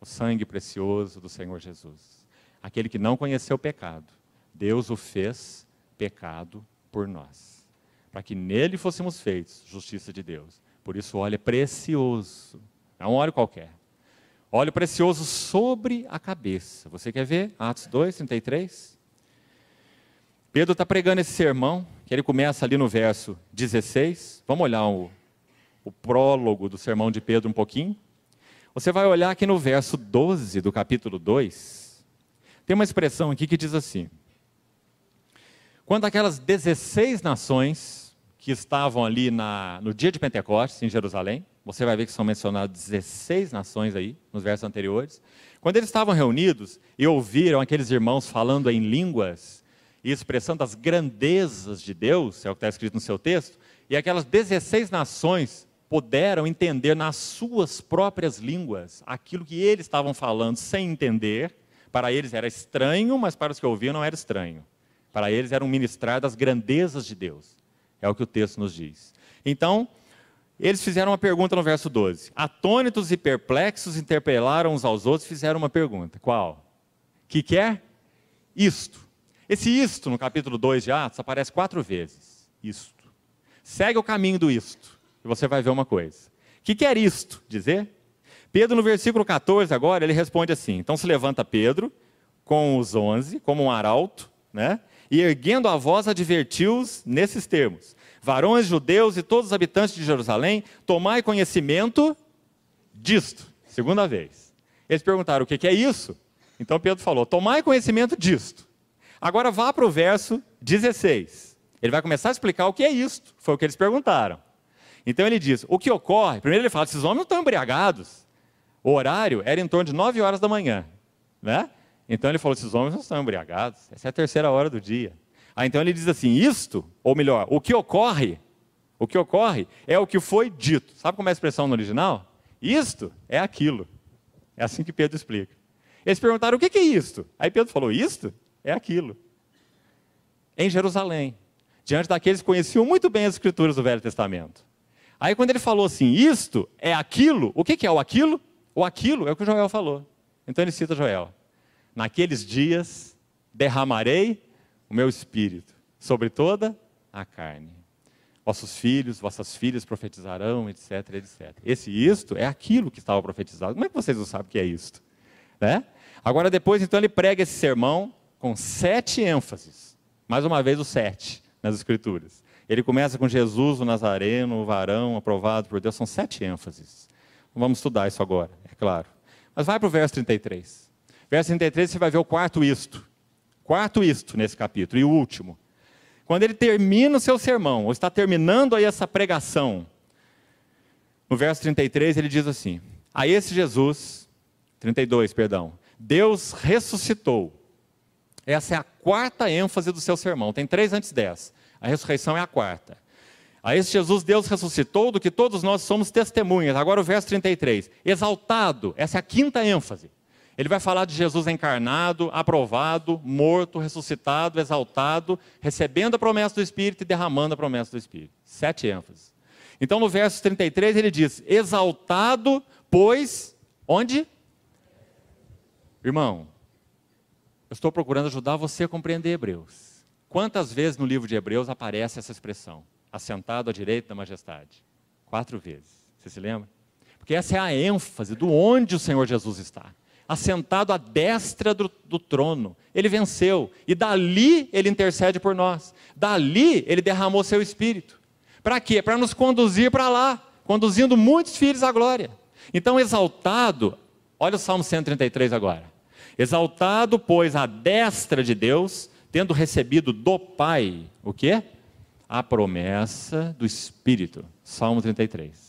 O sangue precioso do Senhor Jesus. Aquele que não conheceu o pecado, Deus o fez pecado por nós, para que nele fôssemos feitos justiça de Deus. Por isso o óleo é precioso. É um óleo qualquer. Óleo precioso sobre a cabeça. Você quer ver? Atos 2, 33. Pedro está pregando esse sermão, que ele começa ali no verso 16. Vamos olhar o, o prólogo do sermão de Pedro um pouquinho. Você vai olhar aqui no verso 12 do capítulo 2. Tem uma expressão aqui que diz assim: Quando aquelas 16 nações que estavam ali na, no dia de Pentecostes, em Jerusalém, você vai ver que são mencionadas 16 nações aí, nos versos anteriores. Quando eles estavam reunidos e ouviram aqueles irmãos falando em línguas e expressando as grandezas de Deus, é o que está escrito no seu texto, e aquelas 16 nações puderam entender nas suas próprias línguas aquilo que eles estavam falando sem entender. Para eles era estranho, mas para os que ouviam não era estranho. Para eles era um ministrar das grandezas de Deus. É o que o texto nos diz. Então, eles fizeram uma pergunta no verso 12. Atônitos e perplexos interpelaram uns aos outros e fizeram uma pergunta. Qual? Que que é? Isto. Esse isto, no capítulo 2 de Atos, aparece quatro vezes. Isto. Segue o caminho do isto, e você vai ver uma coisa. que quer é isto dizer? Pedro, no versículo 14, agora, ele responde assim. Então se levanta Pedro, com os onze, como um arauto, né? e erguendo a voz, advertiu-os nesses termos. Varões judeus e todos os habitantes de Jerusalém, tomai conhecimento disto. Segunda vez. Eles perguntaram o que é isso? Então Pedro falou: tomai conhecimento disto. Agora vá para o verso 16. Ele vai começar a explicar o que é isto. Foi o que eles perguntaram. Então ele diz: o que ocorre? Primeiro ele fala: esses homens não estão embriagados. O horário era em torno de 9 horas da manhã. Né? Então ele falou: esses homens não estão embriagados. Essa é a terceira hora do dia. Ah, então ele diz assim: isto, ou melhor, o que ocorre, o que ocorre é o que foi dito. Sabe como é a expressão no original? Isto é aquilo. É assim que Pedro explica. Eles perguntaram: o que é isto? Aí Pedro falou: isto é aquilo. Em Jerusalém, diante daqueles que conheciam muito bem as escrituras do Velho Testamento. Aí quando ele falou assim: isto é aquilo, o que é o aquilo? O aquilo é o que Joel falou. Então ele cita Joel. Naqueles dias derramarei o meu espírito sobre toda a carne. Vossos filhos, vossas filhas profetizarão, etc, etc. Esse isto é aquilo que estava profetizado. Como é que vocês não sabem o que é isto? Né? Agora depois, então, ele prega esse sermão com sete ênfases. Mais uma vez, o sete nas Escrituras. Ele começa com Jesus, o Nazareno, o varão, aprovado por Deus. São sete ênfases. vamos estudar isso agora, é claro. Mas vai para o verso 33. Verso 33, você vai ver o quarto isto. Quarto isto nesse capítulo, e o último. Quando ele termina o seu sermão, ou está terminando aí essa pregação, no verso 33 ele diz assim: A esse Jesus, 32, perdão, Deus ressuscitou. Essa é a quarta ênfase do seu sermão. Tem três antes dessa. A ressurreição é a quarta. A esse Jesus Deus ressuscitou, do que todos nós somos testemunhas. Agora o verso 33. Exaltado, essa é a quinta ênfase. Ele vai falar de Jesus encarnado, aprovado, morto, ressuscitado, exaltado, recebendo a promessa do Espírito e derramando a promessa do Espírito. Sete ênfases. Então, no verso 33, ele diz: Exaltado, pois, onde? Irmão, eu estou procurando ajudar você a compreender Hebreus. Quantas vezes no livro de Hebreus aparece essa expressão? Assentado à direita da majestade. Quatro vezes. Você se lembra? Porque essa é a ênfase do onde o Senhor Jesus está assentado à destra do, do trono. Ele venceu. E dali ele intercede por nós. Dali ele derramou seu espírito. Para quê? Para nos conduzir para lá, conduzindo muitos filhos à glória. Então, exaltado, olha o Salmo 133 agora. Exaltado, pois, à destra de Deus, tendo recebido do Pai o quê? A promessa do Espírito. Salmo 33.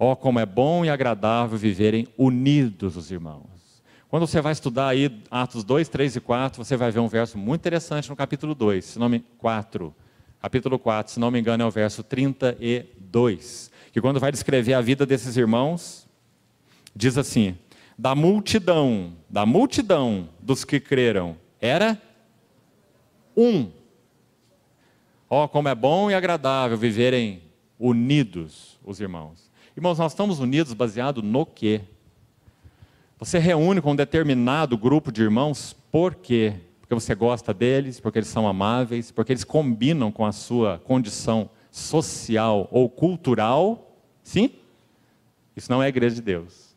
Ó, oh, como é bom e agradável viverem unidos os irmãos. Quando você vai estudar aí Atos 2, 3 e 4, você vai ver um verso muito interessante no capítulo 2, se não me, 4. Capítulo 4, se não me engano, é o verso 32. Que quando vai descrever a vida desses irmãos, diz assim: da multidão, da multidão dos que creram, era um. Ó, oh, como é bom e agradável viverem unidos os irmãos. Irmãos, nós estamos unidos baseado no quê? Você reúne com um determinado grupo de irmãos por quê? Porque você gosta deles, porque eles são amáveis, porque eles combinam com a sua condição social ou cultural. Sim? Isso não é a igreja de Deus.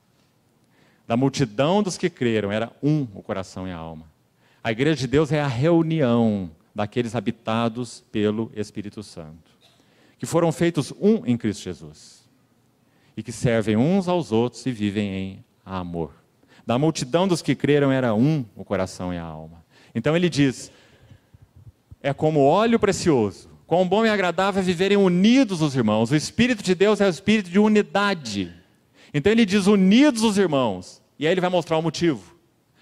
Da multidão dos que creram, era um o coração e a alma. A igreja de Deus é a reunião daqueles habitados pelo Espírito Santo, que foram feitos um em Cristo Jesus e que servem uns aos outros e vivem em amor. Da multidão dos que creram era um o coração e a alma. Então ele diz: é como óleo precioso. Quão bom e agradável é viverem unidos os irmãos. O Espírito de Deus é o Espírito de unidade. Então ele diz: unidos os irmãos. E aí ele vai mostrar o motivo.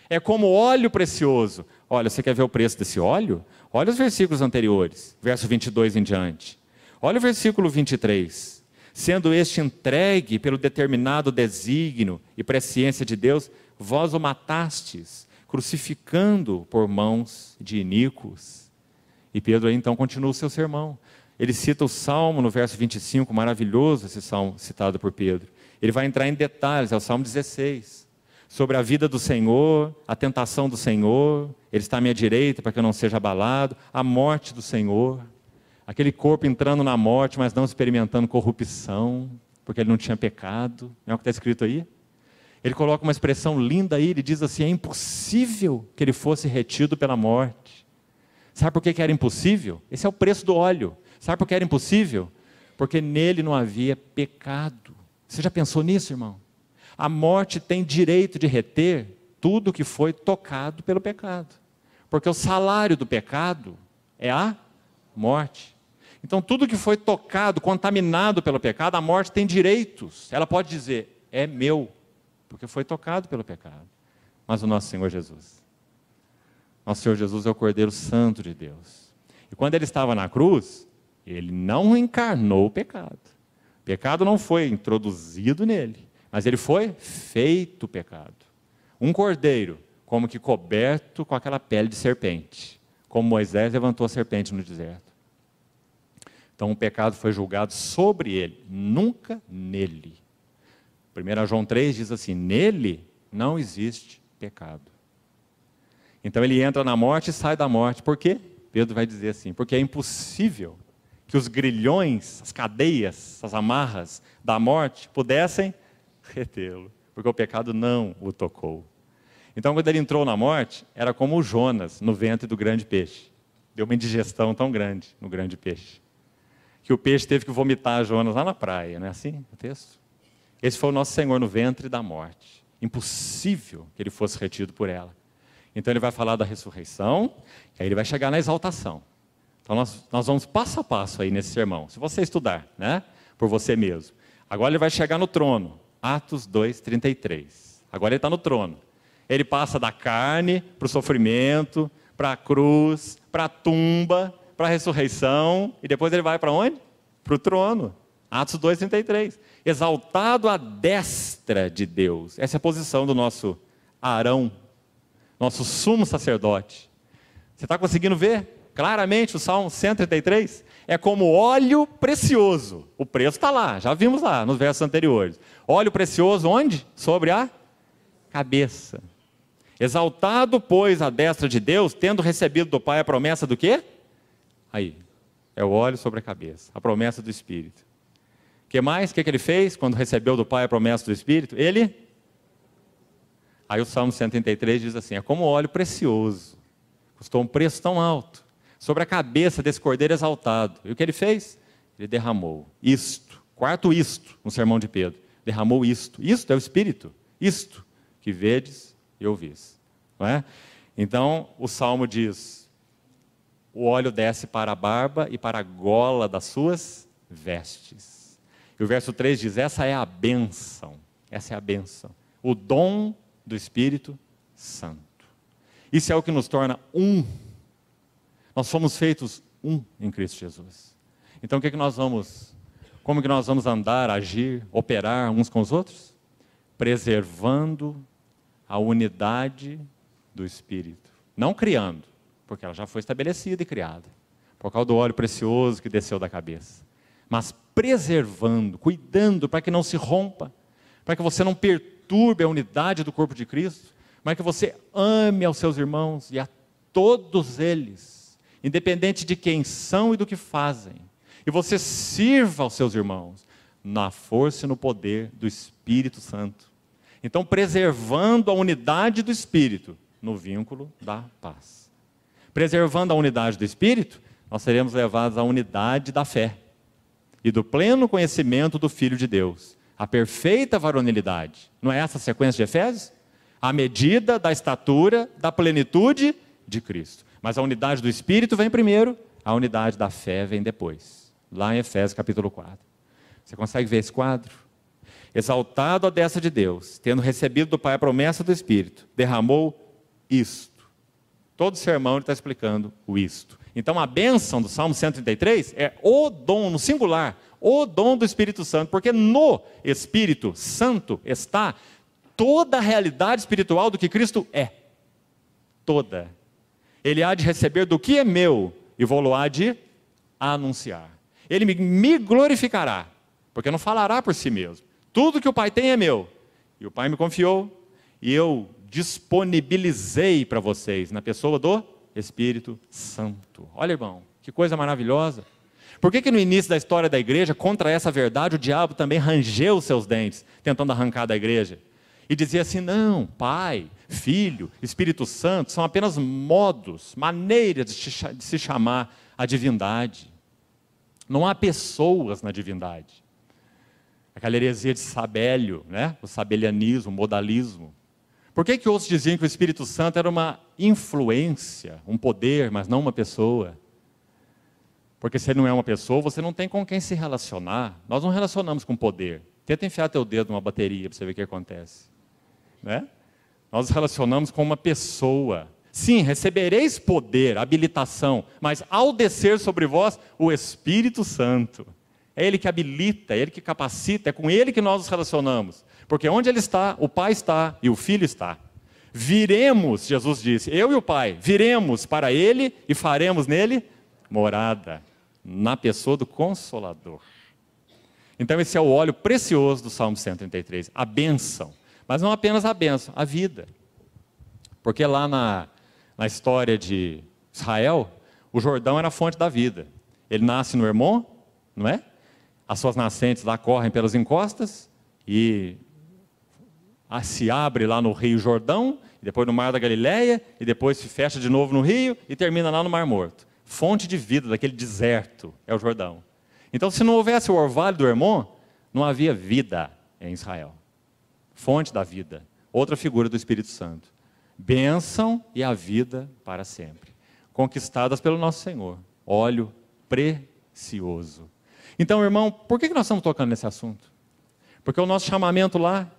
É como óleo precioso. Olha, você quer ver o preço desse óleo? Olha os versículos anteriores, verso 22 em diante. Olha o versículo 23 sendo este entregue pelo determinado desígnio e presciência de Deus, vós o matastes, crucificando por mãos de iníquos. E Pedro aí, então continua o seu sermão. Ele cita o Salmo no verso 25, maravilhoso esse salmo citado por Pedro. Ele vai entrar em detalhes, é o Salmo 16, sobre a vida do Senhor, a tentação do Senhor, Ele está à minha direita para que eu não seja abalado, a morte do Senhor. Aquele corpo entrando na morte, mas não experimentando corrupção, porque ele não tinha pecado. Não é o que está escrito aí? Ele coloca uma expressão linda aí, ele diz assim: é impossível que ele fosse retido pela morte. Sabe por que, era impossível? Esse é o preço do óleo. Sabe por que era impossível? Porque nele não havia pecado. Você já pensou nisso, irmão? A morte tem direito de reter tudo que foi tocado pelo pecado. Porque o salário do pecado é a morte. Então, tudo que foi tocado, contaminado pelo pecado, a morte tem direitos. Ela pode dizer: é meu, porque foi tocado pelo pecado. Mas o nosso Senhor Jesus. Nosso Senhor Jesus é o Cordeiro Santo de Deus. E quando ele estava na cruz, ele não encarnou o pecado. O pecado não foi introduzido nele, mas ele foi feito pecado. Um cordeiro, como que coberto com aquela pele de serpente, como Moisés levantou a serpente no deserto. Então o pecado foi julgado sobre ele, nunca nele. 1 João 3 diz assim: nele não existe pecado. Então ele entra na morte e sai da morte. Por quê? Pedro vai dizer assim: porque é impossível que os grilhões, as cadeias, as amarras da morte pudessem retê-lo, porque o pecado não o tocou. Então, quando ele entrou na morte, era como o Jonas no ventre do grande peixe. Deu uma indigestão tão grande no grande peixe que o peixe teve que vomitar a Jonas lá na praia, não é assim o texto? Esse foi o nosso Senhor no ventre da morte. Impossível que ele fosse retido por ela. Então ele vai falar da ressurreição, e aí ele vai chegar na exaltação. Então nós, nós vamos passo a passo aí nesse sermão, se você estudar, né? Por você mesmo. Agora ele vai chegar no trono, Atos 2, 33. Agora ele está no trono. Ele passa da carne para o sofrimento, para a cruz, para a tumba, para a ressurreição e depois ele vai para onde? Para o trono. Atos 2:33. Exaltado à destra de Deus. Essa é a posição do nosso Arão, nosso sumo sacerdote. Você está conseguindo ver claramente o Salmo 133? É como óleo precioso. O preço está lá, já vimos lá nos versos anteriores. Óleo precioso onde? Sobre a cabeça. Exaltado, pois, à destra de Deus, tendo recebido do Pai a promessa do quê? Aí, é o óleo sobre a cabeça, a promessa do Espírito. O que mais? O que, que ele fez quando recebeu do Pai a promessa do Espírito? Ele. Aí o Salmo 133 diz assim: é como óleo precioso, custou um preço tão alto, sobre a cabeça desse cordeiro exaltado. E o que ele fez? Ele derramou isto, quarto isto, no sermão de Pedro. Derramou isto. Isto é o Espírito, isto que vedes e ouvis. Não é? Então, o Salmo diz: o óleo desce para a barba e para a gola das suas vestes. E o verso 3 diz: Essa é a bênção, essa é a bênção, o dom do Espírito Santo. Isso é o que nos torna um. Nós fomos feitos um em Cristo Jesus. Então o que, é que nós vamos, como que nós vamos andar, agir, operar uns com os outros? Preservando a unidade do Espírito, não criando, porque ela já foi estabelecida e criada, por causa do óleo precioso que desceu da cabeça. Mas preservando, cuidando para que não se rompa, para que você não perturbe a unidade do corpo de Cristo, para que você ame aos seus irmãos e a todos eles, independente de quem são e do que fazem. E você sirva aos seus irmãos na força e no poder do Espírito Santo. Então, preservando a unidade do Espírito no vínculo da paz. Preservando a unidade do espírito, nós seremos levados à unidade da fé e do pleno conhecimento do Filho de Deus, a perfeita varonilidade. Não é essa a sequência de Efésios? A medida da estatura da plenitude de Cristo. Mas a unidade do espírito vem primeiro, a unidade da fé vem depois. Lá em Efésios capítulo 4. Você consegue ver esse quadro? Exaltado a dessa de Deus, tendo recebido do Pai a promessa do Espírito, derramou isto Todo sermão ele está explicando o isto. Então a bênção do Salmo 133 é o dom, no singular, o dom do Espírito Santo, porque no Espírito Santo está toda a realidade espiritual do que Cristo é. Toda. Ele há de receber do que é meu e vou há de anunciar. Ele me glorificará, porque não falará por si mesmo. Tudo que o Pai tem é meu, e o Pai me confiou, e eu disponibilizei para vocês na pessoa do Espírito Santo. Olha, irmão, que coisa maravilhosa. Por que, que no início da história da igreja, contra essa verdade, o diabo também rangeu seus dentes, tentando arrancar da igreja? E dizia assim: não, Pai, Filho, Espírito Santo são apenas modos, maneiras de se chamar a divindade. Não há pessoas na divindade. Aquela heresia de Sabélio, né? o sabelianismo, o modalismo. Por que, que outros diziam que o Espírito Santo era uma influência, um poder, mas não uma pessoa? Porque se ele não é uma pessoa, você não tem com quem se relacionar. Nós não relacionamos com poder. Tenta enfiar teu dedo numa bateria para você ver o que acontece. Né? Nós relacionamos com uma pessoa. Sim, recebereis poder, habilitação, mas ao descer sobre vós o Espírito Santo. É ele que habilita, é ele que capacita, é com ele que nós nos relacionamos. Porque onde ele está, o Pai está e o Filho está. Viremos, Jesus disse, eu e o Pai, viremos para ele e faremos nele morada, na pessoa do Consolador. Então, esse é o óleo precioso do Salmo 133, a bênção. Mas não apenas a bênção, a vida. Porque lá na, na história de Israel, o Jordão era a fonte da vida. Ele nasce no Hermon, não é? As suas nascentes lá correm pelas encostas e ah, se abre lá no Rio Jordão, depois no Mar da Galileia, e depois se fecha de novo no Rio e termina lá no Mar Morto. Fonte de vida daquele deserto é o Jordão. Então, se não houvesse o orvalho do Hermon, não havia vida em Israel. Fonte da vida. Outra figura do Espírito Santo. Bênção e a vida para sempre. Conquistadas pelo nosso Senhor. Óleo precioso. Então, irmão, por que nós estamos tocando nesse assunto? Porque o nosso chamamento lá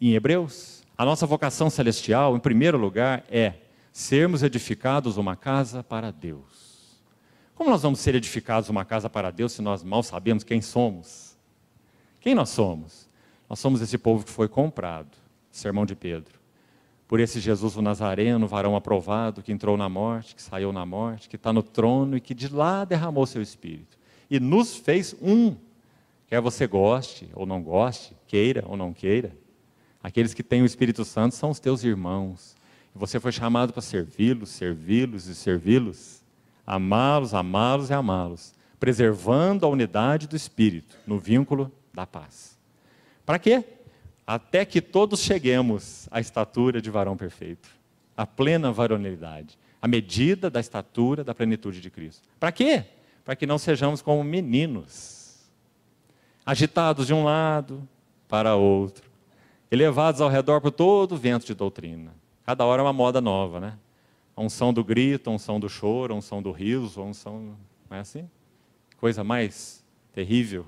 em Hebreus. A nossa vocação celestial, em primeiro lugar, é sermos edificados uma casa para Deus. Como nós vamos ser edificados uma casa para Deus se nós mal sabemos quem somos? Quem nós somos? Nós somos esse povo que foi comprado, sermão de Pedro. Por esse Jesus o Nazareno, varão aprovado, que entrou na morte, que saiu na morte, que está no trono e que de lá derramou seu espírito. E nos fez um, quer você goste ou não goste, queira ou não queira, Aqueles que têm o Espírito Santo são os teus irmãos. E você foi chamado para servi-los, servi-los e servi-los. Amá-los, amá-los e amá-los. Preservando a unidade do Espírito no vínculo da paz. Para quê? Até que todos cheguemos à estatura de varão perfeito, à plena varonilidade, à medida da estatura da plenitude de Cristo. Para quê? Para que não sejamos como meninos, agitados de um lado para outro Elevados ao redor por todo o vento de doutrina. Cada hora é uma moda nova, né? A unção do grito, a unção do choro, a unção do riso, a unção. Não é assim? Coisa mais terrível.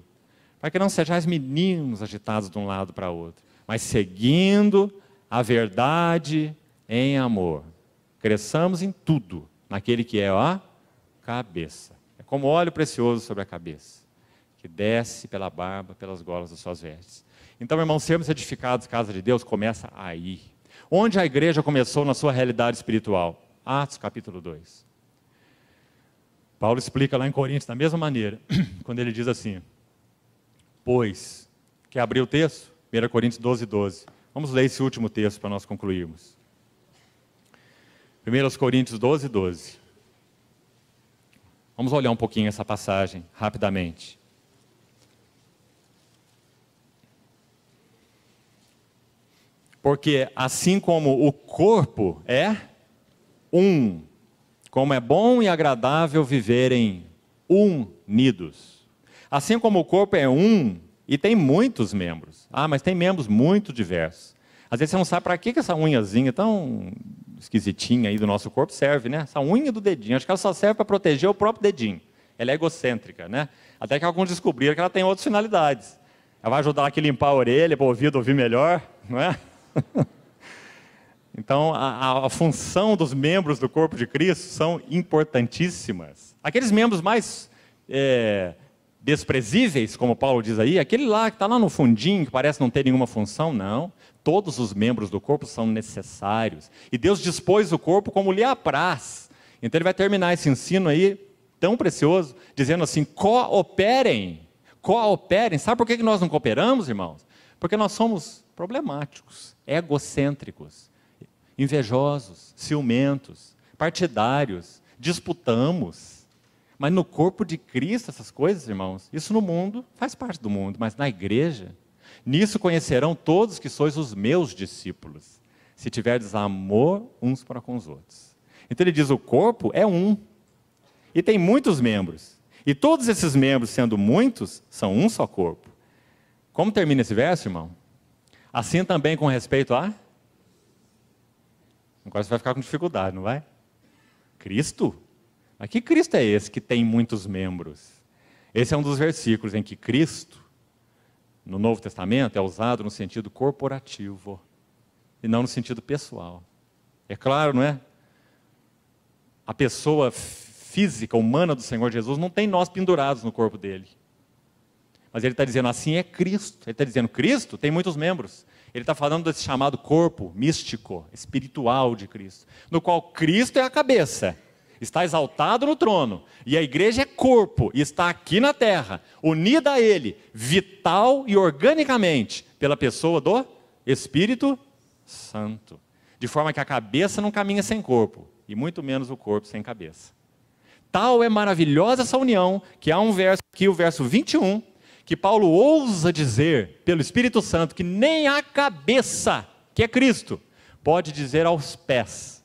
Para que não sejais meninos agitados de um lado para outro, mas seguindo a verdade em amor. Cresçamos em tudo, naquele que é a cabeça. É como óleo precioso sobre a cabeça, que desce pela barba, pelas golas das suas vestes então, irmão, sermos edificados, casa de Deus, começa aí. Onde a igreja começou na sua realidade espiritual? Atos capítulo 2. Paulo explica lá em Coríntios da mesma maneira, quando ele diz assim: Pois, quer abrir o texto? 1 Coríntios 12, 12. Vamos ler esse último texto para nós concluirmos. 1 Coríntios 12, 12. Vamos olhar um pouquinho essa passagem rapidamente. Porque assim como o corpo é um, como é bom e agradável viverem unidos. Assim como o corpo é um e tem muitos membros. Ah, mas tem membros muito diversos. Às vezes você não sabe para que, essa unhazinha tão esquisitinha aí do nosso corpo serve, né? Essa unha do dedinho. Acho que ela só serve para proteger o próprio dedinho. Ela é egocêntrica, né? Até que alguns descobriram que ela tem outras finalidades. Ela vai ajudar aqui a limpar a orelha, para o ouvido ouvir melhor, não é? então, a, a, função dos membros do corpo de Cristo são importantíssimas. Aqueles membros mais é, desprezíveis, como Paulo diz aí, aquele lá que está lá no fundinho, que parece não ter nenhuma função, não. Todos os membros do corpo são necessários. E Deus dispôs o corpo como lhe apraz. Então, ele vai terminar esse ensino aí, tão precioso, dizendo assim: cooperem. Cooperem. Sabe por que nós não cooperamos, irmãos? Porque nós somos problemáticos egocêntricos, invejosos, ciumentos, partidários, disputamos. Mas no corpo de Cristo, essas coisas, irmãos, isso no mundo faz parte do mundo, mas na igreja, nisso conhecerão todos que sois os meus discípulos, se tiverdes amor uns para com os outros. Então ele diz: o corpo é um, e tem muitos membros, e todos esses membros, sendo muitos, são um só corpo. Como termina esse verso, irmão? Assim também com respeito a. Agora você vai ficar com dificuldade, não vai? Cristo? Mas que Cristo é esse que tem muitos membros? Esse é um dos versículos em que Cristo, no Novo Testamento, é usado no sentido corporativo e não no sentido pessoal. É claro, não é? A pessoa física, humana do Senhor Jesus não tem nós pendurados no corpo dele. Mas ele está dizendo assim é Cristo. Ele está dizendo Cristo tem muitos membros. Ele está falando desse chamado corpo místico, espiritual de Cristo, no qual Cristo é a cabeça, está exaltado no trono, e a igreja é corpo, e está aqui na terra, unida a Ele, vital e organicamente, pela pessoa do Espírito Santo. De forma que a cabeça não caminha sem corpo, e muito menos o corpo sem cabeça. Tal é maravilhosa essa união, que há um verso aqui, o verso 21, que Paulo ousa dizer pelo Espírito Santo que nem a cabeça, que é Cristo, pode dizer aos pés: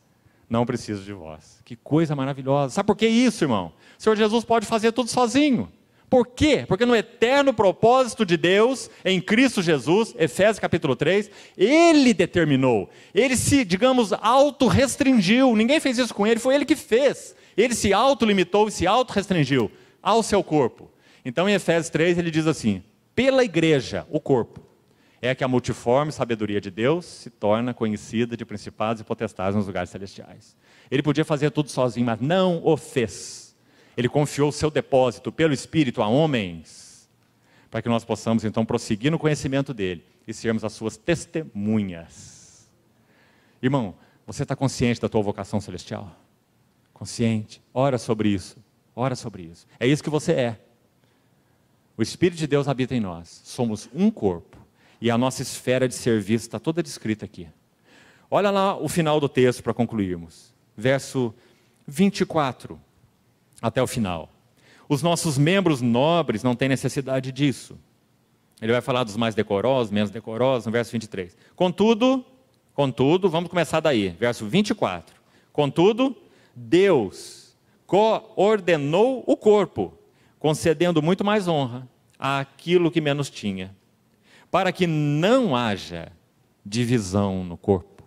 Não preciso de vós. Que coisa maravilhosa. Sabe por que isso, irmão? O Senhor Jesus pode fazer tudo sozinho. Por quê? Porque no eterno propósito de Deus, em Cristo Jesus, Efésios capítulo 3, ele determinou. Ele se, digamos, autorrestringiu. Ninguém fez isso com ele, foi ele que fez. Ele se auto limitou e se auto restringiu ao seu corpo. Então, em Efésios 3, ele diz assim: pela igreja, o corpo, é que a multiforme sabedoria de Deus se torna conhecida de principados e potestades nos lugares celestiais. Ele podia fazer tudo sozinho, mas não o fez. Ele confiou o seu depósito pelo Espírito a homens, para que nós possamos então prosseguir no conhecimento dele e sermos as suas testemunhas. Irmão, você está consciente da tua vocação celestial? Consciente. Ora sobre isso. Ora sobre isso. É isso que você é. O Espírito de Deus habita em nós. Somos um corpo. E a nossa esfera de serviço está toda descrita aqui. Olha lá o final do texto para concluirmos. Verso 24 até o final. Os nossos membros nobres não têm necessidade disso. Ele vai falar dos mais decorosos, menos decorosos, no verso 23. Contudo, contudo, vamos começar daí, verso 24. Contudo, Deus coordenou o corpo concedendo muito mais honra àquilo que menos tinha, para que não haja divisão no corpo.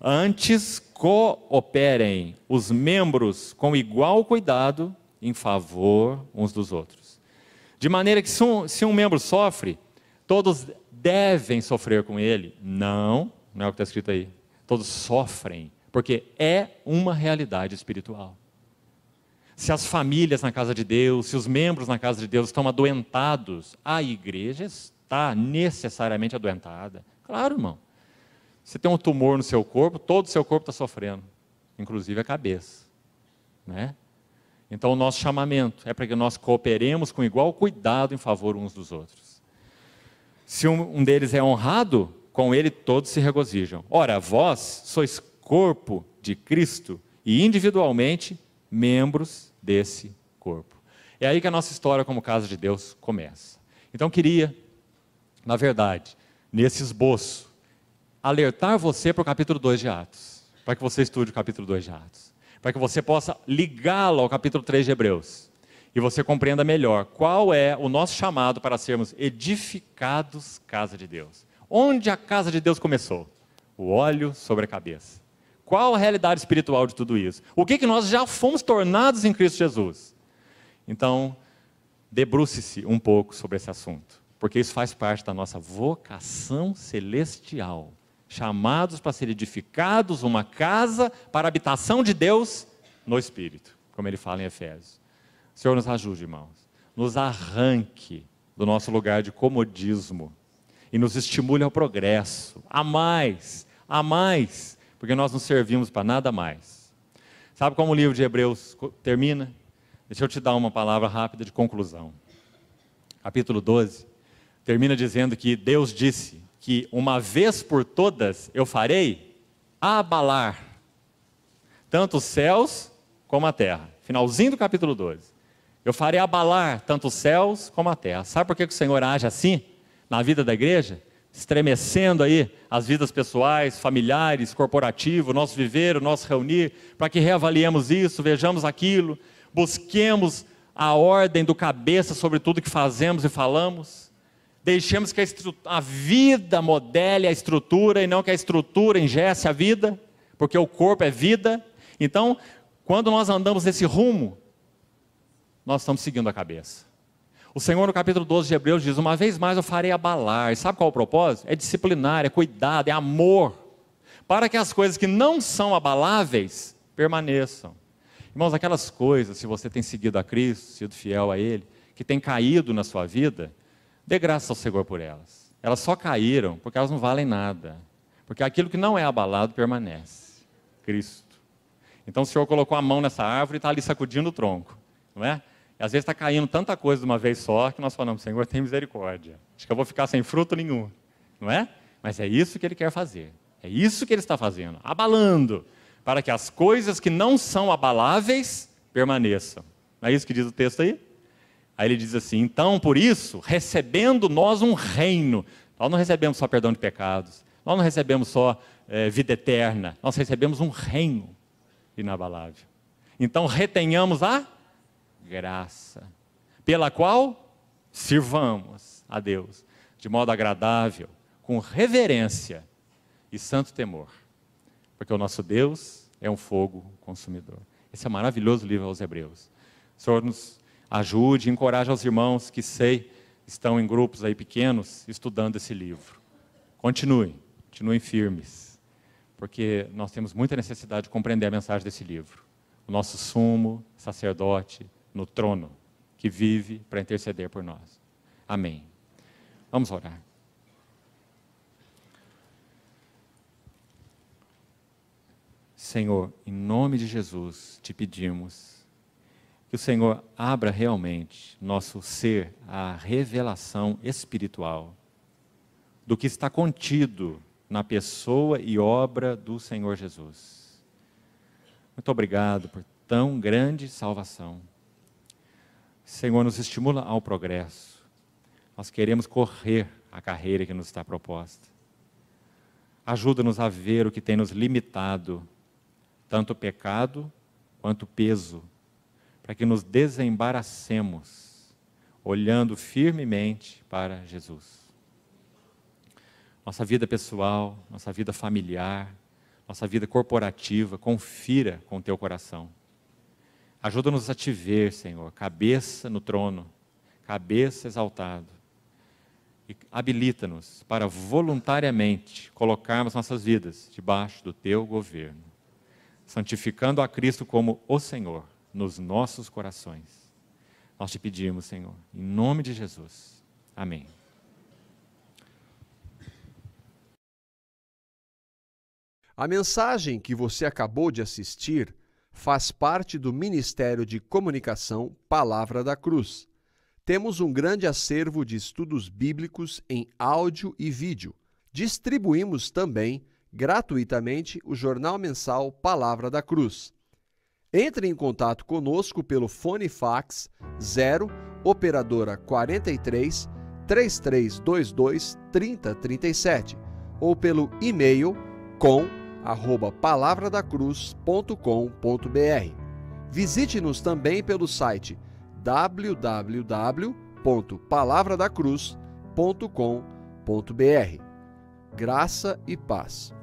Antes, cooperem os membros com igual cuidado em favor uns dos outros. De maneira que, se um, se um membro sofre, todos devem sofrer com ele. Não, não é o que está escrito aí. Todos sofrem, porque é uma realidade espiritual se as famílias na casa de Deus, se os membros na casa de Deus estão adoentados, a igreja está necessariamente adoentada. Claro, irmão. Você tem um tumor no seu corpo, todo o seu corpo está sofrendo, inclusive a cabeça. Né? Então, o nosso chamamento é para que nós cooperemos com igual cuidado em favor uns dos outros. Se um, um deles é honrado, com ele todos se regozijam. Ora, vós sois corpo de Cristo e individualmente membros desse corpo. É aí que a nossa história como casa de Deus começa. Então queria, na verdade, nesse esboço, alertar você para o capítulo 2 de Atos, para que você estude o capítulo 2 de Atos, para que você possa ligá-lo ao capítulo 3 de Hebreus e você compreenda melhor qual é o nosso chamado para sermos edificados casa de Deus. Onde a casa de Deus começou? O óleo sobre a cabeça. Qual a realidade espiritual de tudo isso? O que, que nós já fomos tornados em Cristo Jesus? Então, debruce-se um pouco sobre esse assunto, porque isso faz parte da nossa vocação celestial. Chamados para ser edificados uma casa para a habitação de Deus no Espírito, como ele fala em Efésios. O Senhor nos ajude, irmãos, nos arranque do nosso lugar de comodismo e nos estimule ao progresso, a mais, a mais, porque nós não servimos para nada mais. Sabe como o livro de Hebreus termina? Deixa eu te dar uma palavra rápida de conclusão. Capítulo 12 termina dizendo que Deus disse que uma vez por todas eu farei abalar tanto os céus como a terra. Finalzinho do capítulo 12. Eu farei abalar tanto os céus como a terra. Sabe por que o Senhor age assim na vida da igreja? estremecendo aí as vidas pessoais, familiares, corporativo, nosso viver, o nosso reunir, para que reavaliemos isso, vejamos aquilo, busquemos a ordem do cabeça sobre tudo que fazemos e falamos. Deixemos que a, a vida modele a estrutura e não que a estrutura ingesse a vida, porque o corpo é vida. Então, quando nós andamos nesse rumo, nós estamos seguindo a cabeça. O Senhor, no capítulo 12 de Hebreus, diz: Uma vez mais eu farei abalar. E sabe qual é o propósito? É disciplinar, é cuidado, é amor. Para que as coisas que não são abaláveis permaneçam. Irmãos, aquelas coisas, se você tem seguido a Cristo, sido fiel a Ele, que tem caído na sua vida, dê graça ao Senhor por elas. Elas só caíram porque elas não valem nada. Porque aquilo que não é abalado permanece. Cristo. Então o Senhor colocou a mão nessa árvore e está ali sacudindo o tronco. Não é? Às vezes está caindo tanta coisa de uma vez só que nós falamos, Senhor, tem misericórdia. Acho que eu vou ficar sem fruto nenhum, não é? Mas é isso que Ele quer fazer. É isso que Ele está fazendo, abalando, para que as coisas que não são abaláveis permaneçam. Não é isso que diz o texto aí? Aí ele diz assim: então, por isso, recebendo nós um reino, nós não recebemos só perdão de pecados, nós não recebemos só é, vida eterna, nós recebemos um reino inabalável. Então, retenhamos a graça, pela qual sirvamos a Deus de modo agradável, com reverência e santo temor, porque o nosso Deus é um fogo consumidor. Esse é um maravilhoso livro aos Hebreus. O Senhor nos ajude, encoraje os irmãos que sei estão em grupos aí pequenos estudando esse livro. Continuem, continuem firmes, porque nós temos muita necessidade de compreender a mensagem desse livro. O nosso sumo sacerdote no trono, que vive para interceder por nós. Amém. Vamos orar. Senhor, em nome de Jesus, te pedimos que o Senhor abra realmente nosso ser à revelação espiritual do que está contido na pessoa e obra do Senhor Jesus. Muito obrigado por tão grande salvação. Senhor nos estimula ao progresso. Nós queremos correr a carreira que nos está proposta. Ajuda-nos a ver o que tem nos limitado, tanto pecado quanto peso, para que nos desembaracemos, olhando firmemente para Jesus. Nossa vida pessoal, nossa vida familiar, nossa vida corporativa, confira com o teu coração. Ajuda-nos a te ver, Senhor, cabeça no trono, cabeça exaltado. E habilita-nos para voluntariamente colocarmos nossas vidas debaixo do teu governo, santificando a Cristo como o Senhor nos nossos corações. Nós te pedimos, Senhor, em nome de Jesus. Amém. A mensagem que você acabou de assistir faz parte do Ministério de Comunicação Palavra da Cruz. Temos um grande acervo de estudos bíblicos em áudio e vídeo. Distribuímos também, gratuitamente, o jornal mensal Palavra da Cruz. Entre em contato conosco pelo fone fax 0 operadora 43 3322 3037 ou pelo e-mail com palavradacruz.com.br. Visite-nos também pelo site www.palavradacruz.com.br. Graça e paz.